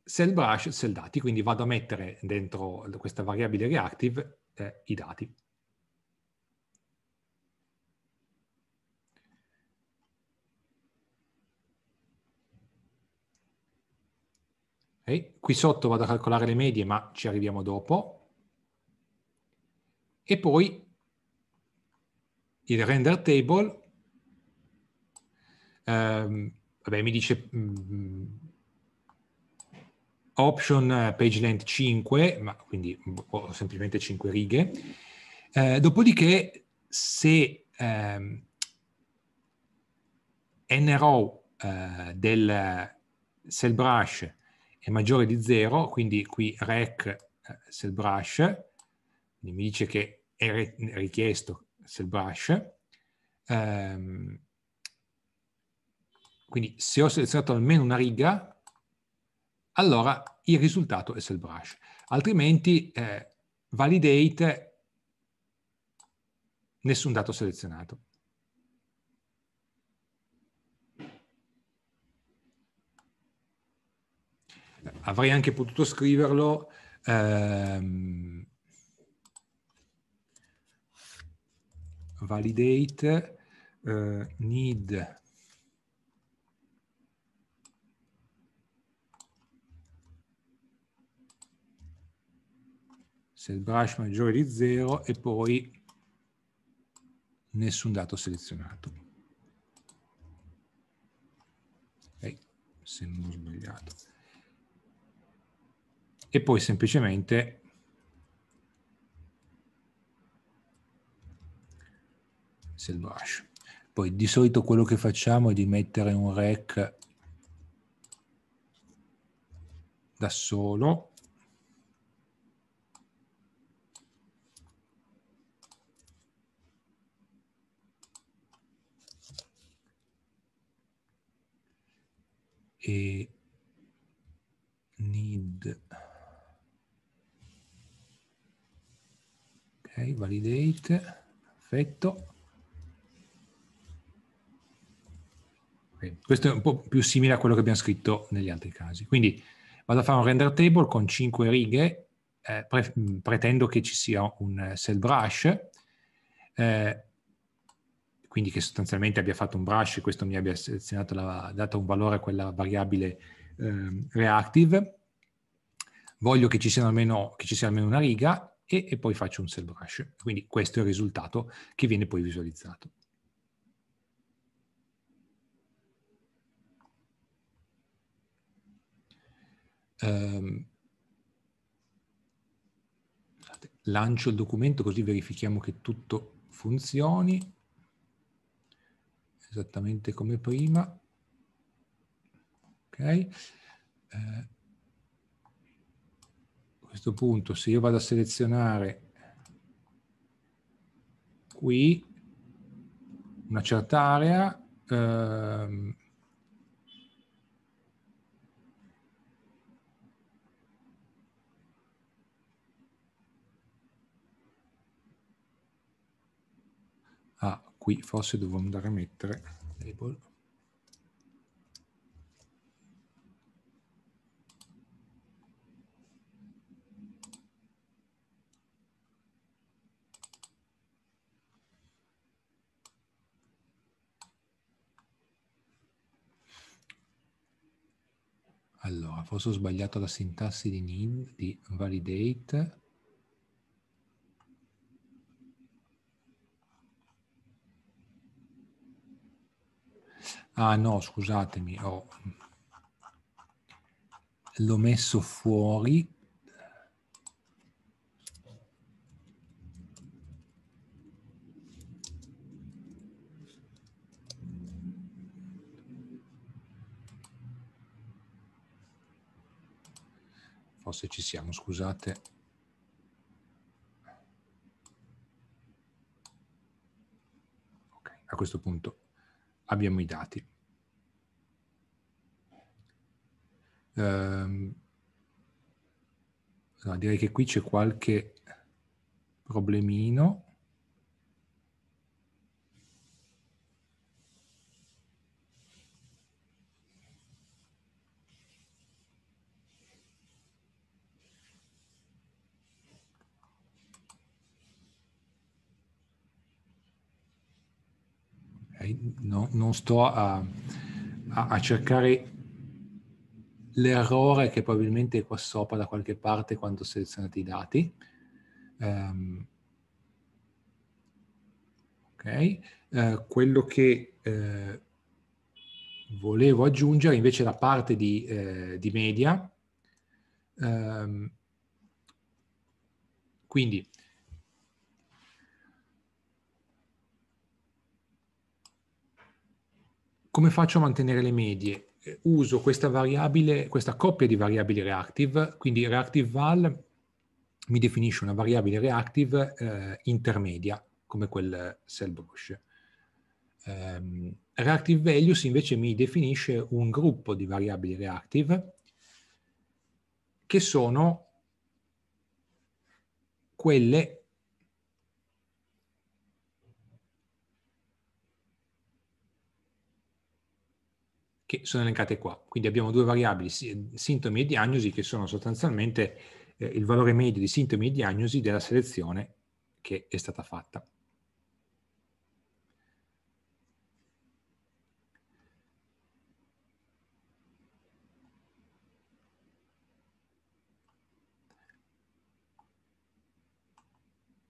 A: cell brush, cell dati, quindi vado a mettere dentro questa variabile reactive eh, i dati. Okay. Qui sotto vado a calcolare le medie, ma ci arriviamo dopo. E poi il render table ehm, vabbè, mi dice mm, option eh, page length 5, ma quindi ho mm, semplicemente 5 righe. Eh, dopodiché se ehm, nrow eh, del eh, cell brush è maggiore di 0, quindi qui rec cell eh, brush, quindi mi dice che è richiesto cell brush. Um, quindi se ho selezionato almeno una riga, allora il risultato è cell brush. Altrimenti eh, validate nessun dato selezionato. avrei anche potuto scriverlo. Ehm, validate eh, need se il brush maggiore di 0 e poi nessun dato selezionato. Okay. Se non ho sbagliato e poi semplicemente se Poi di solito quello che facciamo è di mettere un rec da solo need validate perfetto okay. questo è un po' più simile a quello che abbiamo scritto negli altri casi quindi vado a fare un render table con 5 righe eh, pre mm, pretendo che ci sia un cell eh, brush eh, quindi che sostanzialmente abbia fatto un brush e questo mi abbia selezionato la, dato un valore a quella variabile eh, reactive voglio che ci, almeno, che ci, sia almeno una riga e, e poi faccio un cell brush. Quindi questo è il risultato che viene poi visualizzato. Um, lancio il documento così verifichiamo che tutto funzioni esattamente come prima. Ok. Eh, questo punto se io vado a selezionare qui una certa area ehm, ah qui forse devo andare a mettere label Allora, forse ho sbagliato la sintassi di NIND di validate. Ah no, scusatemi, oh. l'ho messo fuori po' oh, se ci siamo, scusate. Okay, a questo punto abbiamo i dati. Um, no, direi che qui c'è qualche problemino. no, non sto a, a, a, cercare l'errore che probabilmente è qua sopra da qualche parte quando selezionate i dati. Um, ok, uh, quello che uh, volevo aggiungere invece la parte di, eh, di media. Um, quindi come faccio a mantenere le medie? Uso questa variabile, questa coppia di variabili reactive, quindi reactive val mi definisce una variabile reactive eh, intermedia, come quel cell brush. Um, values invece mi definisce un gruppo di variabili reactive che sono quelle che sono elencate qua. Quindi abbiamo due variabili, sintomi e diagnosi, che sono sostanzialmente eh, il valore medio di sintomi e diagnosi della selezione che è stata fatta.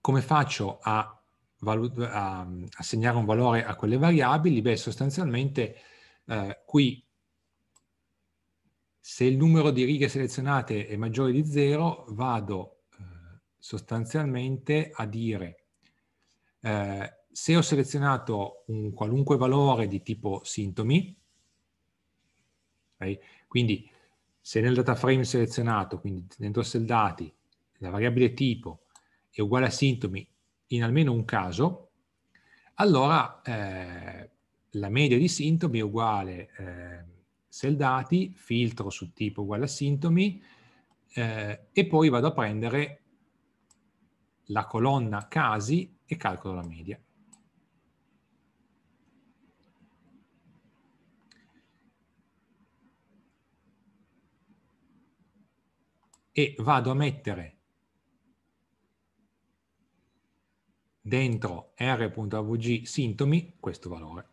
A: Come faccio a, a assegnare un valore a quelle variabili? Beh, sostanzialmente eh, qui se il numero di righe selezionate è maggiore di 0 vado eh, sostanzialmente a dire eh, se ho selezionato un qualunque valore di tipo sintomi, okay, quindi se nel data frame selezionato, quindi dentro cell dati, la variabile tipo è uguale a sintomi in almeno un caso, allora eh, la media di sintomi è uguale eh, cell dati, filtro su tipo uguale a sintomi eh, e poi vado a prendere la colonna casi e calcolo la media. E vado a mettere dentro r.avg sintomi questo valore.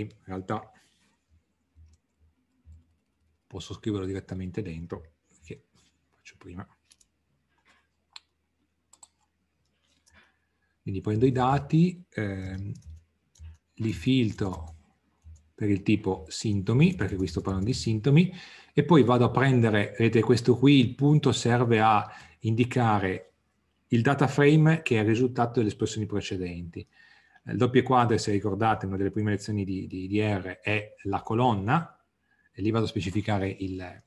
A: in realtà posso scriverlo direttamente dentro che faccio prima. Quindi prendo i dati, ehm, li filtro per il tipo sintomi, perché qui sto parlando di sintomi, e poi vado a prendere, vedete questo qui, il punto serve a indicare il data frame che è il risultato delle espressioni precedenti. Il doppio quadro, se ricordate, una delle prime lezioni di, di, di R è la colonna, e lì vado a specificare il,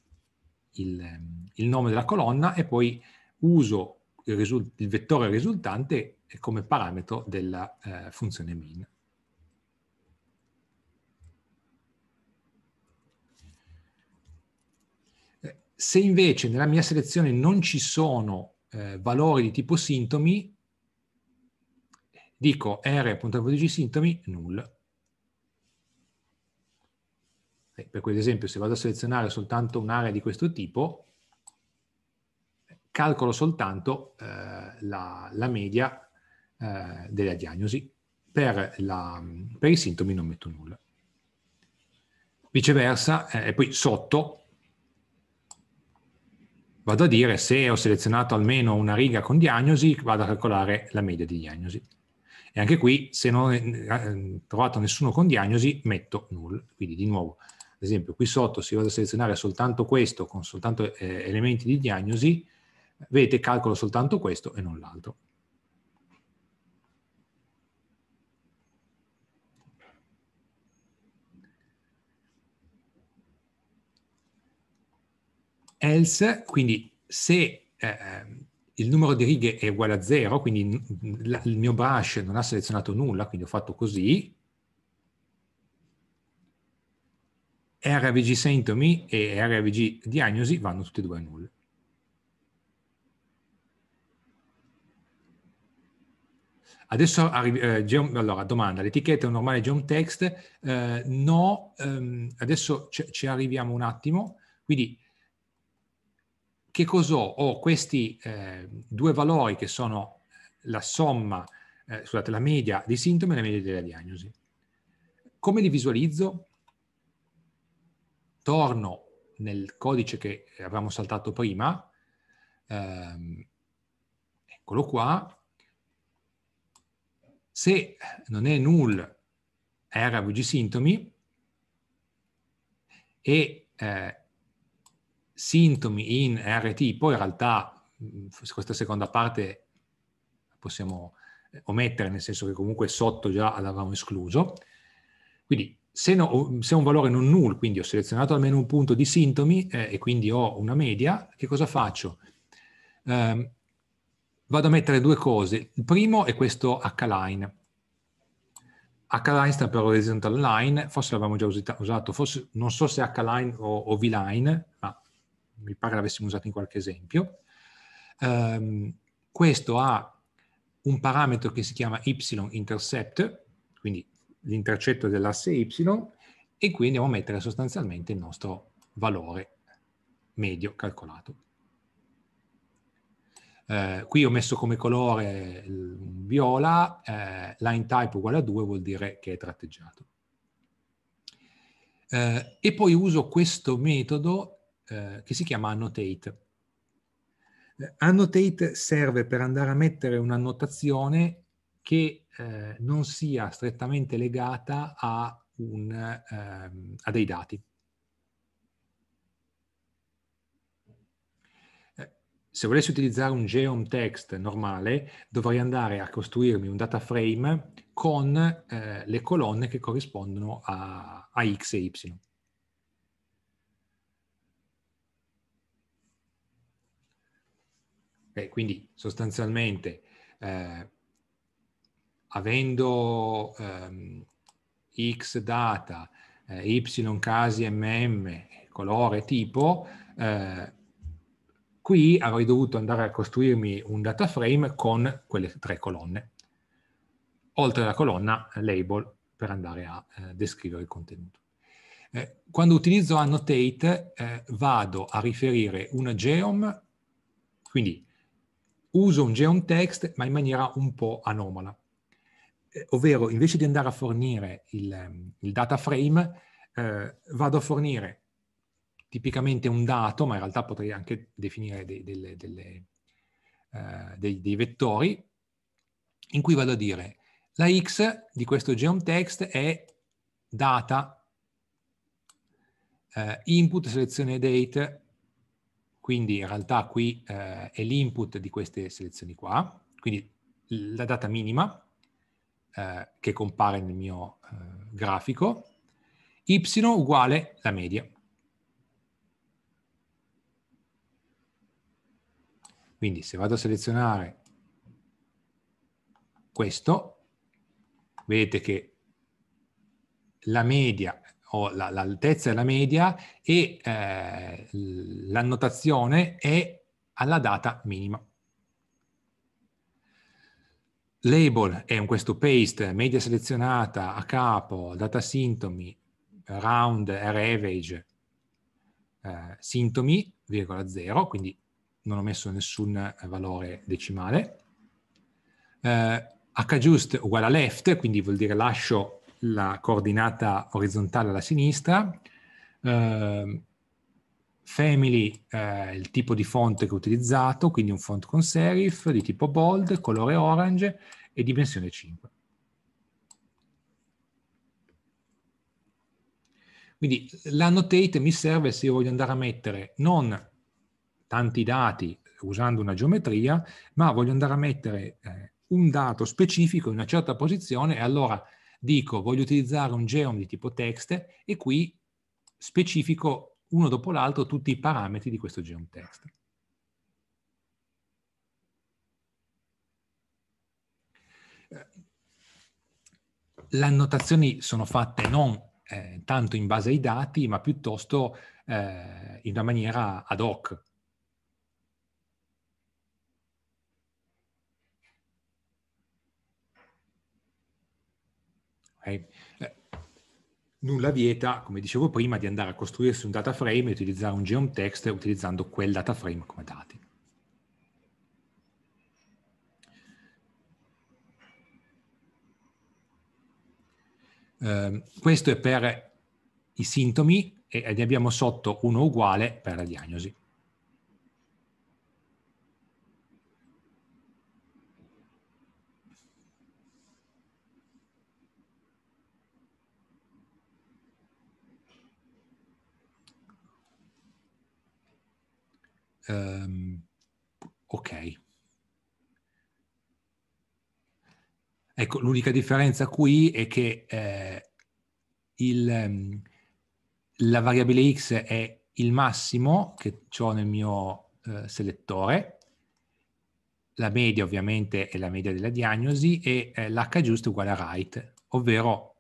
A: il, il nome della colonna e poi uso il, risul- il vettore risultante come parametro della eh, funzione min. Eh, se invece nella mia selezione non ci sono eh, valori di tipo sintomi, Dico r.avg sintomi, null. E eh, per esempio, se vado a selezionare soltanto un'area di questo tipo, calcolo soltanto eh, la, la, media eh, della diagnosi. Per, la, per, i sintomi non metto nulla. Viceversa, eh, e poi sotto vado a dire se ho selezionato almeno una riga con diagnosi, vado a calcolare la media di diagnosi. E anche qui, se non ho eh, ehm, trovato nessuno con diagnosi, metto null. Quindi di nuovo, ad esempio, qui sotto, se io vado a selezionare soltanto questo, con soltanto eh, elementi di diagnosi, vedete, calcolo soltanto questo e non l'altro. Else, quindi se eh, ehm, il numero di righe è uguale a 0, quindi il mio brush non ha selezionato nulla, quindi ho fatto così. RVG Symptomi e RVG Diagnosi vanno tutti e due a nulla. Adesso eh, allora, domanda, l'etichetta è un normale geom text? Eh, no, ehm, adesso ci arriviamo un attimo. Quindi che cos'ho? Ho questi eh, due valori che sono la somma, eh, scusate, la media dei sintomi e la media della diagnosi. Come li visualizzo? Torno nel codice che avevamo saltato prima, ehm, eccolo qua, se non è null RVG sintomi e eh, sintomi in RT, poi in realtà questa seconda parte possiamo eh, omettere, nel senso che comunque sotto già l'avevamo escluso. Quindi se, no, se, un valore non null, quindi ho selezionato almeno un punto di sintomi eh, e quindi ho una media, che cosa faccio? Eh, vado a mettere due cose. Il primo è questo H-line. H-line sta per horizontal line, forse l'avevamo già usato, forse, non so se hline o, o vline, ma mi pare l'avessimo usato in qualche esempio. Um, questo ha un parametro che si chiama y-intercept, quindi l'intercetto dell'asse y, e qui andiamo a mettere sostanzialmente il nostro valore medio calcolato. Eh, qui ho messo come colore viola, eh, line type uguale a 2 vuol dire che è tratteggiato. Eh, e poi uso questo metodo eh, che si chiama annotate. Eh, annotate serve per andare a mettere un'annotazione che eh, non sia strettamente legata a, un, eh, a dei dati. Eh, se volessi utilizzare un geom text normale, dovrei andare a costruirmi un data frame con eh, le colonne che corrispondono a, a x e y. Beh, quindi sostanzialmente eh, avendo ehm, x data, eh, y casi mm, colore, tipo, eh, qui avrei dovuto andare a costruirmi un data frame con quelle tre colonne, oltre alla colonna label per andare a eh, descrivere il contenuto. Eh, quando utilizzo annotate eh, vado a riferire una geom, quindi uso un geon text ma in maniera un po' anomala. Eh, ovvero, invece di andare a fornire il, ehm, il data frame, eh, vado a fornire tipicamente un dato, ma in realtà potrei anche definire dei, delle, delle, eh, dei, dei vettori, in cui vado a dire la x di questo geon text è data, eh, input, selezione date, quindi in realtà qui eh, è l'input di queste selezioni qua, quindi la data minima eh, che compare nel mio eh, grafico, y uguale la media. Quindi se vado a selezionare questo, vedete che la media o la, l'altezza della media e eh, l'annotazione è alla data minima. Label è un questo paste, media selezionata, a capo, data sintomi, round, average, eh, sintomi, virgola zero, quindi non ho messo nessun valore decimale. Eh, hjuist uguale a left, quindi vuol dire lascio la coordinata orizzontale alla sinistra, eh, family eh, il tipo di font che ho utilizzato, quindi un font con serif di tipo bold, colore orange e dimensione 5. Quindi l'annotate mi serve se io voglio andare a mettere non tanti dati usando una geometria, ma voglio andare a mettere eh, un dato specifico in una certa posizione e allora dico voglio utilizzare un geom di tipo text e qui specifico uno dopo l'altro tutti i parametri di questo geom text. Le annotazioni sono fatte non eh, tanto in base ai dati, ma piuttosto eh, in una maniera ad hoc. Okay? Eh, nulla vieta, come dicevo prima, di andare a costruirsi un data frame e utilizzare un geom text utilizzando quel data frame come dati. Uh, questo è per i sintomi e ne abbiamo sotto uno uguale per la diagnosi. Um, ok. Ecco, l'unica differenza qui è che eh, il, ehm, la variabile x è il massimo che ho nel mio eh, selettore, la media ovviamente è la media della diagnosi e eh, l'h giusto è uguale a right, ovvero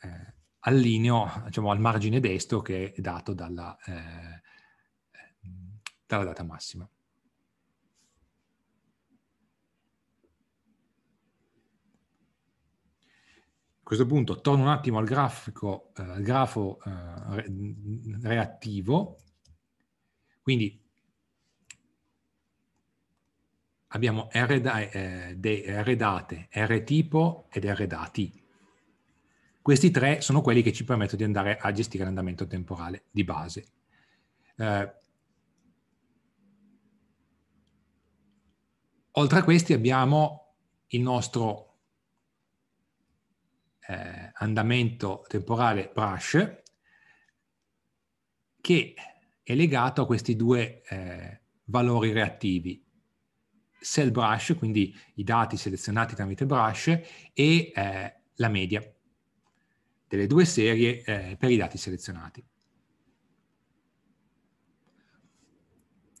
A: eh, allineo diciamo, al margine destro che è dato dalla, eh, dalla data massima. A questo punto torno un attimo al grafico, eh, al grafo eh, reattivo. Quindi abbiamo R, da, eh, R date, R tipo ed R dati. Questi tre sono quelli che ci permettono di andare a gestire l'andamento temporale di base. Eh, Oltre a questi abbiamo il nostro eh, andamento temporale brush che è legato a questi due eh, valori reattivi, cell brush, quindi i dati selezionati tramite brush, e eh, la media delle due serie eh, per i dati selezionati.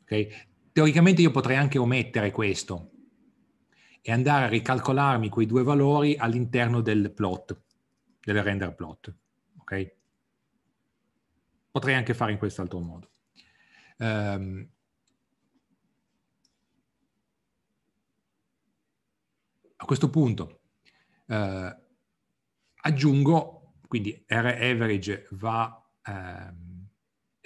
A: Okay? teoricamente io potrei anche omettere questo e andare a ricalcolarmi quei due valori all'interno del plot, del render plot. ok? Potrei anche fare in quest'altro modo. Um, a questo punto uh, aggiungo, quindi R average va... Um,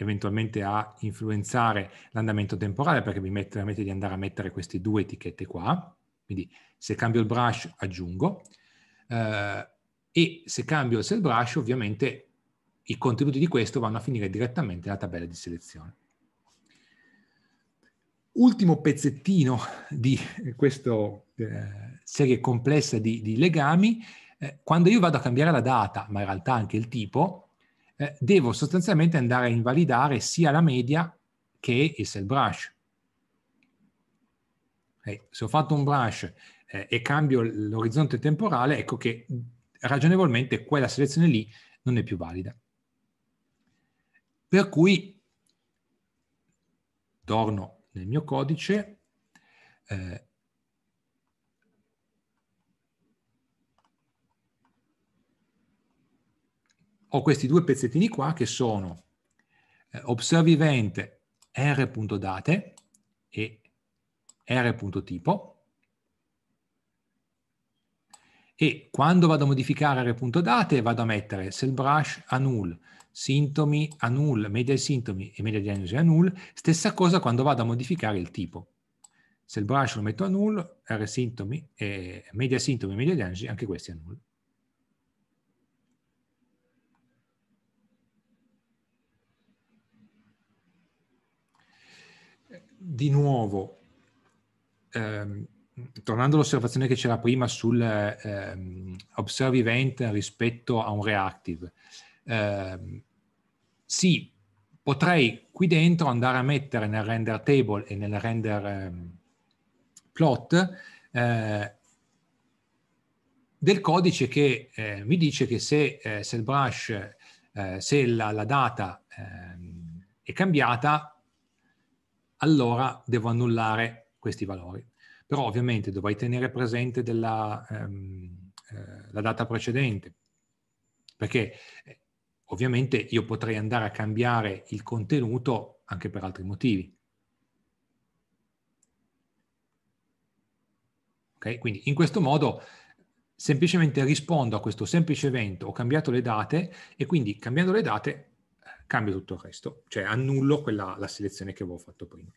A: eventualmente a influenzare l'andamento temporale perché mi permette di andare a mettere queste due etichette qua. Quindi se cambio il brush aggiungo eh, e se cambio il cell brush ovviamente i contenuti di questo vanno a finire direttamente nella tabella di selezione. Ultimo pezzettino di questa eh, serie complessa di, di legami, eh, quando io vado a cambiare la data, ma in realtà anche il tipo, eh, devo sostanzialmente andare a invalidare sia la media che il cell brush. Eh, se ho fatto un brush eh, e cambio l'orizzonte temporale, ecco che ragionevolmente quella selezione lì non è più valida. Per cui, torno nel mio codice, eh, ho questi due pezzettini qua che sono eh, observe event r.date e r.tipo e quando vado a modificare r.date vado a mettere cell brush a null, sintomi a null, media sintomi e media diagnosi a null, stessa cosa quando vado a modificare il tipo. Cell brush lo metto a null, r sintomi, media sintomi e media diagnosi anche questi a null. di nuovo, ehm, tornando all'osservazione che c'era prima sul ehm, observe event rispetto a un reactive, ehm, sì, potrei qui dentro andare a mettere nel render table e nel render ehm, plot eh, del codice che eh, mi dice che se, eh, se il brush, eh, se la, la data ehm, è cambiata, allora devo annullare questi valori. Però ovviamente dovrai tenere presente della, ehm, eh, la data precedente, perché eh, ovviamente io potrei andare a cambiare il contenuto anche per altri motivi. Okay? Quindi in questo modo semplicemente rispondo a questo semplice evento, ho cambiato le date e quindi cambiando le date cambio tutto il resto, cioè annullo quella, la selezione che avevo fatto prima.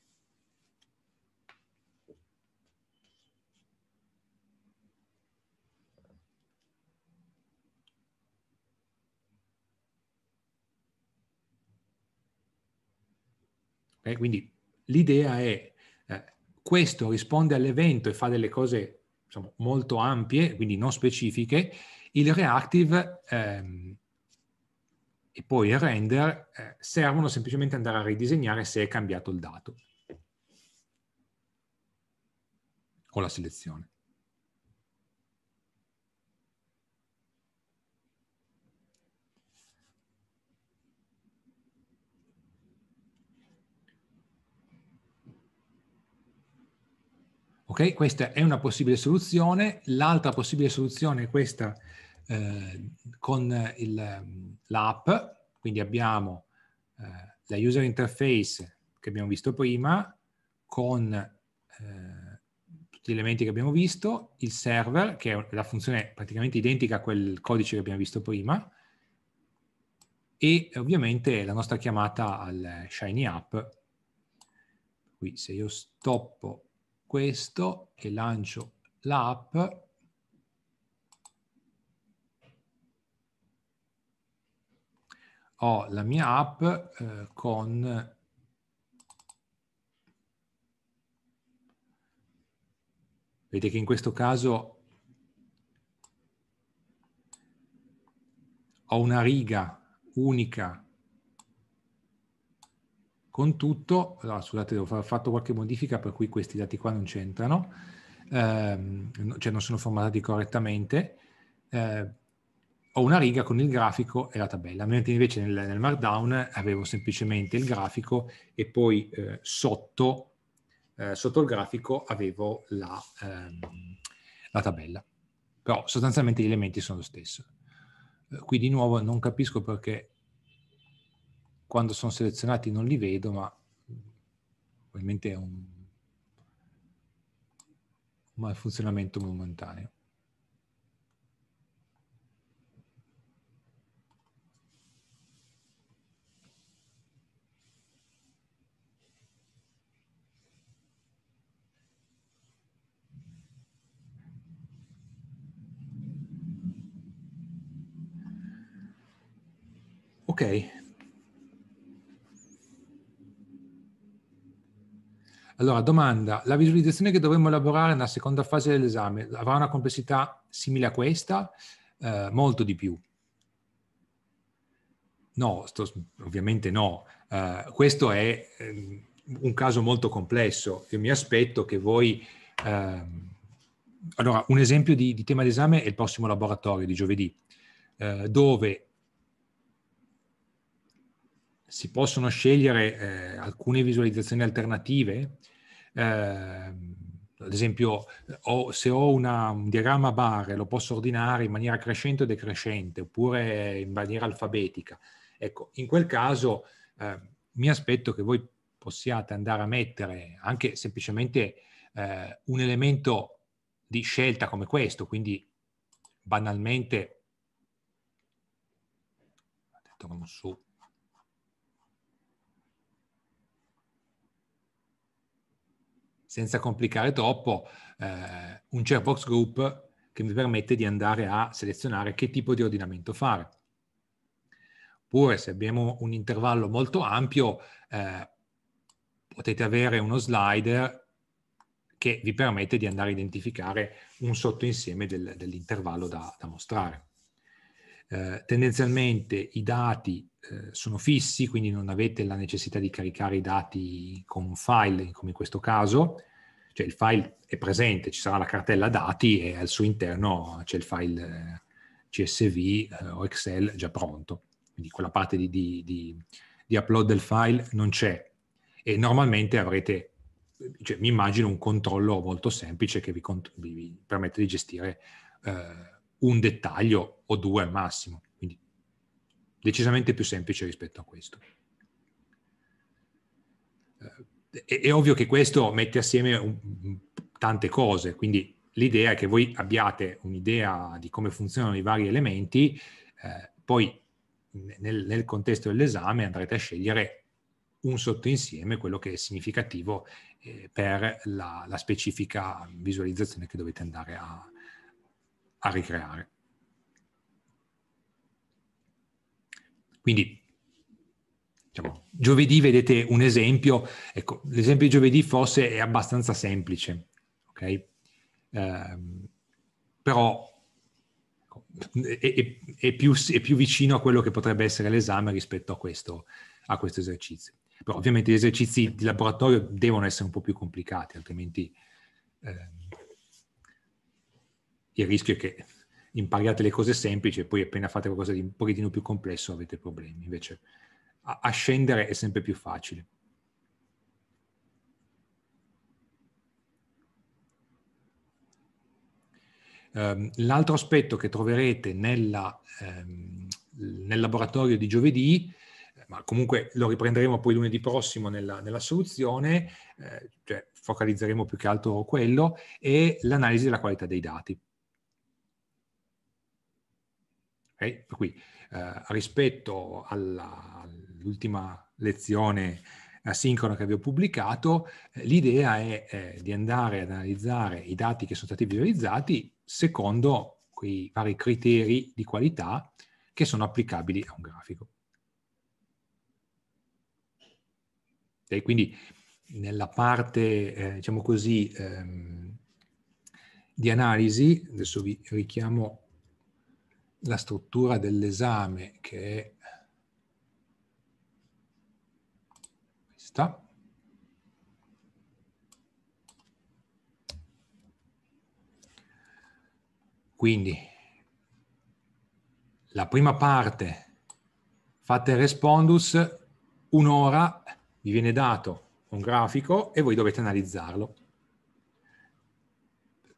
A: Okay, quindi l'idea è eh, questo risponde all'evento e fa delle cose insomma, molto ampie, quindi non specifiche, il reactive ehm, e poi il render eh, servono semplicemente andare a ridisegnare se è cambiato il dato o la selezione. Ok, questa è una possibile soluzione. L'altra possibile soluzione è questa eh, con il, mm, l'app, quindi abbiamo eh, la user interface che abbiamo visto prima con eh, tutti gli elementi che abbiamo visto, il server che è la funzione praticamente identica a quel codice che abbiamo visto prima e ovviamente la nostra chiamata al Shiny App. Qui se io stoppo questo e lancio l'app ho la mia app eh, con Vedete che in questo caso ho una riga unica con tutto, allora, scusate ho fatto qualche modifica per cui questi dati qua non c'entrano, ehm, cioè non sono formatati correttamente, eh, ho una riga con il grafico e la tabella, mentre invece nel, nel Markdown avevo semplicemente il grafico e poi eh, sotto, eh, sotto, il grafico avevo la, ehm, la, tabella. Però sostanzialmente gli elementi sono lo stesso. Eh, qui di nuovo non capisco perché quando sono selezionati non li vedo, ma probabilmente è un malfunzionamento momentaneo. Ok. Allora, domanda, la visualizzazione che dovremmo elaborare nella seconda fase dell'esame avrà una complessità simile a questa? Eh, molto di più. No, sto, ovviamente no. Eh, questo è eh, un caso molto complesso. Io mi aspetto che voi... Ehm, allora, un esempio di, di tema d'esame è il prossimo laboratorio di giovedì, eh, dove si possono scegliere eh, alcune visualizzazioni alternative, eh, ad esempio ho, se ho una, un diagramma bar lo posso ordinare in maniera crescente o decrescente oppure in maniera alfabetica. Ecco, in quel caso eh, mi aspetto che voi possiate andare a mettere anche semplicemente eh, un elemento di scelta come questo, quindi banalmente, torno su, senza complicare troppo, eh, un checkbox group che mi permette di andare a selezionare che tipo di ordinamento fare. Oppure se abbiamo un intervallo molto ampio, eh, potete avere uno slider che vi permette di andare a identificare un sottoinsieme del, dell'intervallo da, da mostrare. Eh, tendenzialmente i dati eh, sono fissi, quindi non avete la necessità di caricare i dati con un file, come in questo caso, cioè il file è presente, ci sarà la cartella dati e al suo interno c'è il file eh, CSV eh, o Excel già pronto. Quindi quella parte di, di, di, di upload del file non c'è e normalmente avrete cioè, mi immagino un controllo molto semplice che vi, vi permette di gestire eh, un dettaglio o due al massimo. Quindi decisamente più semplice rispetto a questo. Eh, è, è ovvio che questo mette assieme un, tante cose, quindi l'idea è che voi abbiate un'idea di come funzionano i vari elementi, eh, poi nel, nel contesto dell'esame andrete a scegliere un sottoinsieme, quello che è significativo eh, per la, la, specifica visualizzazione che dovete andare a, a ricreare. Quindi Diciamo, giovedì vedete un esempio, ecco, l'esempio di giovedì forse è abbastanza semplice, ok? Eh, però ecco, è, è, è, più, è, più, vicino a quello che potrebbe essere l'esame rispetto a questo, a questo, esercizio. Però ovviamente gli esercizi di laboratorio devono essere un po' più complicati, altrimenti eh, il rischio è che impariate le cose semplici e poi appena fate qualcosa di un pochettino più complesso avete problemi, invece ascendere è sempre più facile. Um, l'altro aspetto che troverete nella, um, nel laboratorio di giovedì, ma comunque lo riprenderemo poi lunedì prossimo nella, nella soluzione, eh, cioè focalizzeremo più che altro quello, è l'analisi della qualità dei dati. Okay? Per cui eh, rispetto all'ultima lezione asincrona eh, che vi ho pubblicato, eh, l'idea è eh, di andare ad analizzare i dati che sono stati visualizzati secondo quei vari criteri di qualità che sono applicabili a un grafico. E quindi nella parte, eh, diciamo così, ehm, di analisi, adesso vi richiamo la struttura dell'esame che è questa. Quindi la prima parte fate respondus un'ora vi viene dato un grafico e voi dovete analizzarlo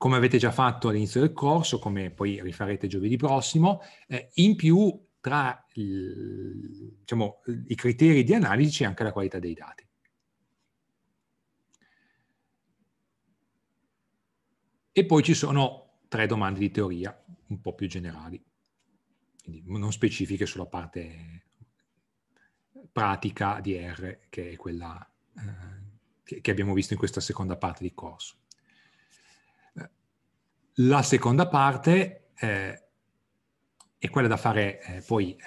A: come avete già fatto all'inizio del corso, come poi rifarete giovedì prossimo, eh, in più tra il, diciamo, i criteri di analisi c'è anche la qualità dei dati. E poi ci sono tre domande di teoria un po' più generali, quindi non specifiche sulla parte pratica di R, che è quella eh, che abbiamo visto in questa seconda parte di corso. La seconda parte eh, è quella da fare eh, poi eh,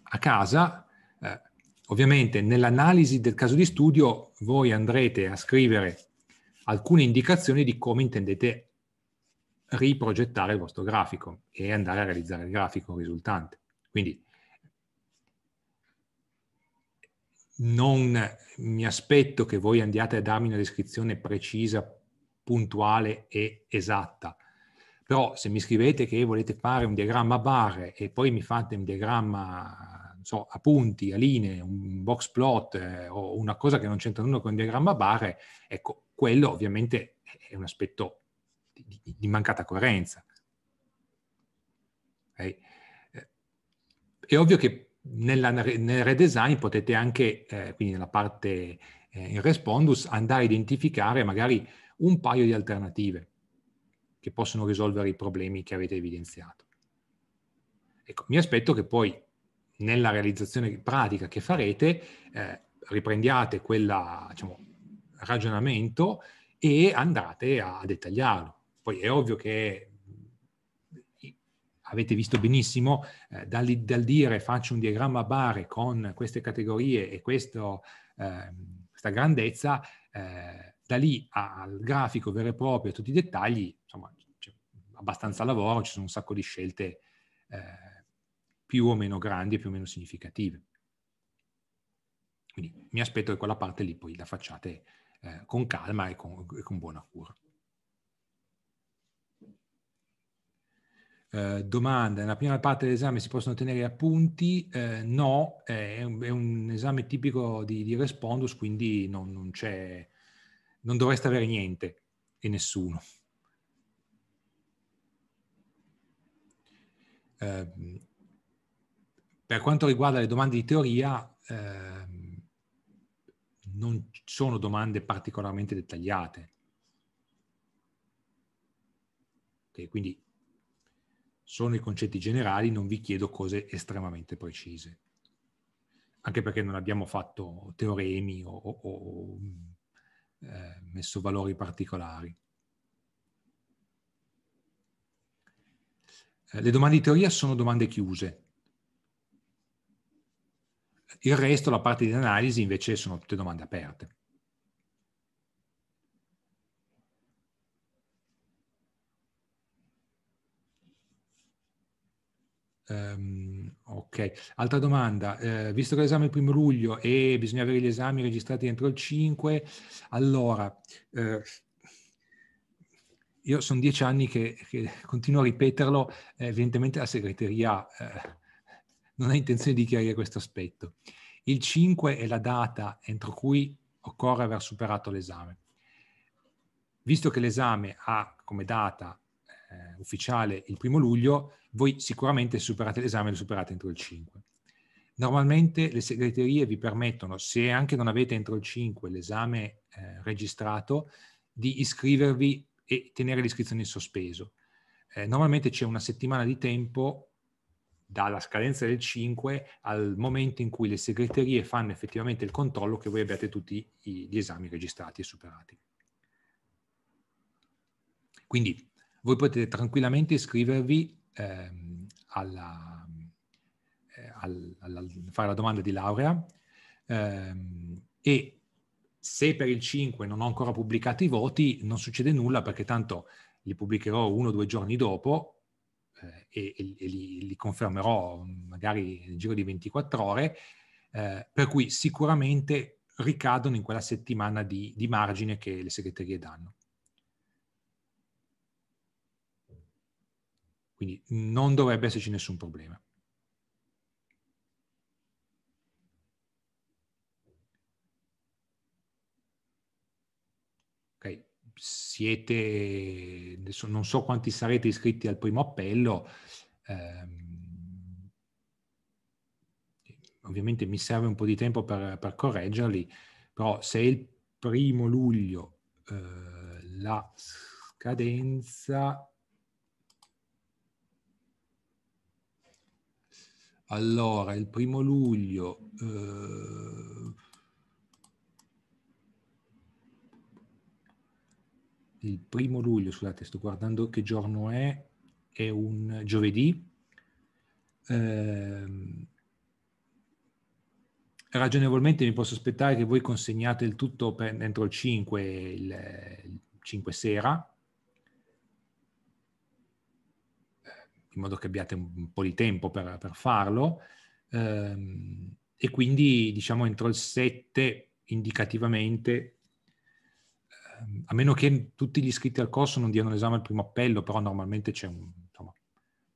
A: a casa. Eh, ovviamente nell'analisi del caso di studio voi andrete a scrivere alcune indicazioni di come intendete riprogettare il vostro grafico e andare a realizzare il grafico risultante. Quindi non mi aspetto che voi andiate a darmi una descrizione precisa, puntuale e esatta, però se mi scrivete che volete fare un diagramma a barre e poi mi fate un diagramma so, a punti, a linee, un box plot eh, o una cosa che non c'entra nulla con un diagramma a barre, ecco, quello ovviamente è un aspetto di, di mancata coerenza. Okay? Eh, è ovvio che nella, nel redesign potete anche, eh, quindi nella parte eh, in respondus, andare a identificare magari un paio di alternative che possono risolvere i problemi che avete evidenziato. Ecco, mi aspetto che poi nella realizzazione pratica che farete eh, riprendiate quel diciamo, ragionamento e andate a, a dettagliarlo. Poi è ovvio che avete visto benissimo, eh, dal, dal, dire faccio un diagramma a bare con queste categorie e questo, eh, questa grandezza, eh, da lì al grafico vero e proprio, a tutti i dettagli, insomma, c'è abbastanza lavoro, ci sono un sacco di scelte eh, più o meno grandi e più o meno significative. Quindi mi aspetto che quella parte lì poi la facciate eh, con calma e con, e con buona cura. Eh, domanda, nella prima parte dell'esame si possono tenere appunti? Eh, no, è un, è un, esame tipico di, di Respondus, quindi non, non c'è non dovreste avere niente e nessuno. Eh, per quanto riguarda le domande di teoria, eh, non sono domande particolarmente dettagliate. Okay, quindi sono i concetti generali, non vi chiedo cose estremamente precise, anche perché non abbiamo fatto teoremi o, o, o eh, messo valori particolari. Eh, le domande di teoria sono domande chiuse. Il resto, la parte di analisi, invece, sono tutte domande aperte. altra domanda, eh, visto che l'esame è il primo luglio e bisogna avere gli esami registrati entro il 5, allora, eh, io sono dieci anni che, che continuo a ripeterlo, eh, evidentemente la segreteria eh, non ha intenzione di chiarire questo aspetto. Il 5 è la data entro cui occorre aver superato l'esame. Visto che l'esame ha come data eh, ufficiale il primo luglio, voi sicuramente superate l'esame e lo superate entro il 5. Normalmente le segreterie vi permettono, se anche non avete entro il 5 l'esame eh, registrato, di iscrivervi e tenere l'iscrizione in sospeso. Eh, normalmente c'è una settimana di tempo dalla scadenza del 5 al momento in cui le segreterie fanno effettivamente il controllo che voi abbiate tutti gli esami registrati e superati. Quindi voi potete tranquillamente iscrivervi ehm, alla, eh, al, al, fare la domanda di laurea ehm, e se per il 5 non ho ancora pubblicato i voti non succede nulla perché tanto li pubblicherò uno o due giorni dopo eh, e, e li, li, confermerò magari nel giro di 24 ore, eh, per cui sicuramente ricadono in quella settimana di, di margine che le segreterie danno. Quindi non dovrebbe esserci nessun problema. Ok, Siete, adesso non so quanti sarete iscritti al primo appello, ehm, ovviamente mi serve un po' di tempo per, per correggerli, però se il primo luglio eh, la scadenza Allora, il primo luglio... Eh, il primo luglio, scusate, sto guardando che giorno è, è un giovedì. Eh, ragionevolmente mi posso aspettare che voi consegnate il tutto per, entro il 5, il, il 5 sera, in modo che abbiate un po' di tempo per, per farlo. Ehm, e quindi, diciamo, entro il 7 indicativamente ehm, a meno che tutti gli iscritti al corso non diano l'esame al primo appello, però normalmente c'è un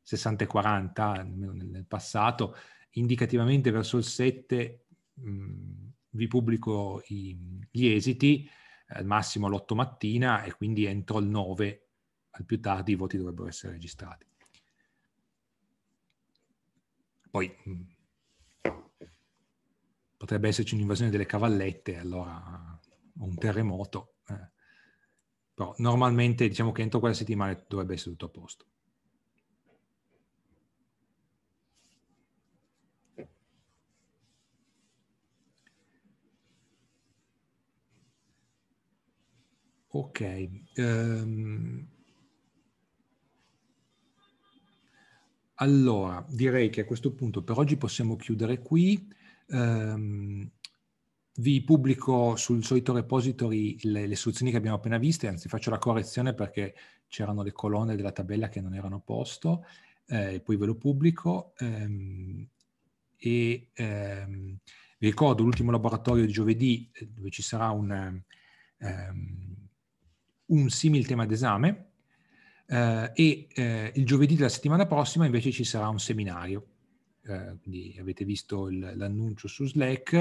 A: 60-40 nel passato, indicativamente verso il 7 mh, vi pubblico i, gli esiti, al massimo l'8 mattina e quindi entro il 9 al più tardi i voti dovrebbero essere registrati. Poi mm, potrebbe esserci un'invasione delle cavallette, allora un terremoto. Eh. Però normalmente diciamo che entro quella settimana dovrebbe essere tutto a posto. Ok, um, Allora, direi che a questo punto per oggi possiamo chiudere qui. Um, vi pubblico sul solito repository le, le, soluzioni che abbiamo appena viste, anzi faccio la correzione perché c'erano le colonne della tabella che non erano a posto, eh, poi ve lo pubblico. Um, e um, vi ricordo l'ultimo laboratorio di giovedì eh, dove ci sarà un, un simil tema d'esame eh, e eh, il giovedì della settimana prossima invece ci sarà un seminario, eh, quindi avete visto il, l'annuncio su Slack,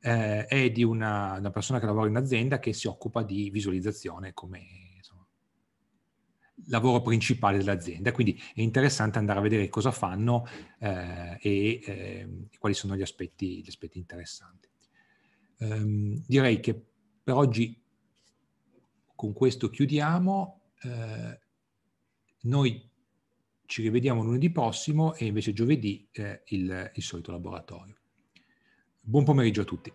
A: eh, è di una, una, persona che lavora in azienda che si occupa di visualizzazione come insomma, lavoro principale dell'azienda, quindi è interessante andare a vedere cosa fanno eh, e ehm, quali sono gli aspetti, gli aspetti interessanti. Um, direi che per oggi con questo chiudiamo eh, noi ci rivediamo lunedì prossimo e invece giovedì eh, il, il solito laboratorio. Buon pomeriggio a tutti.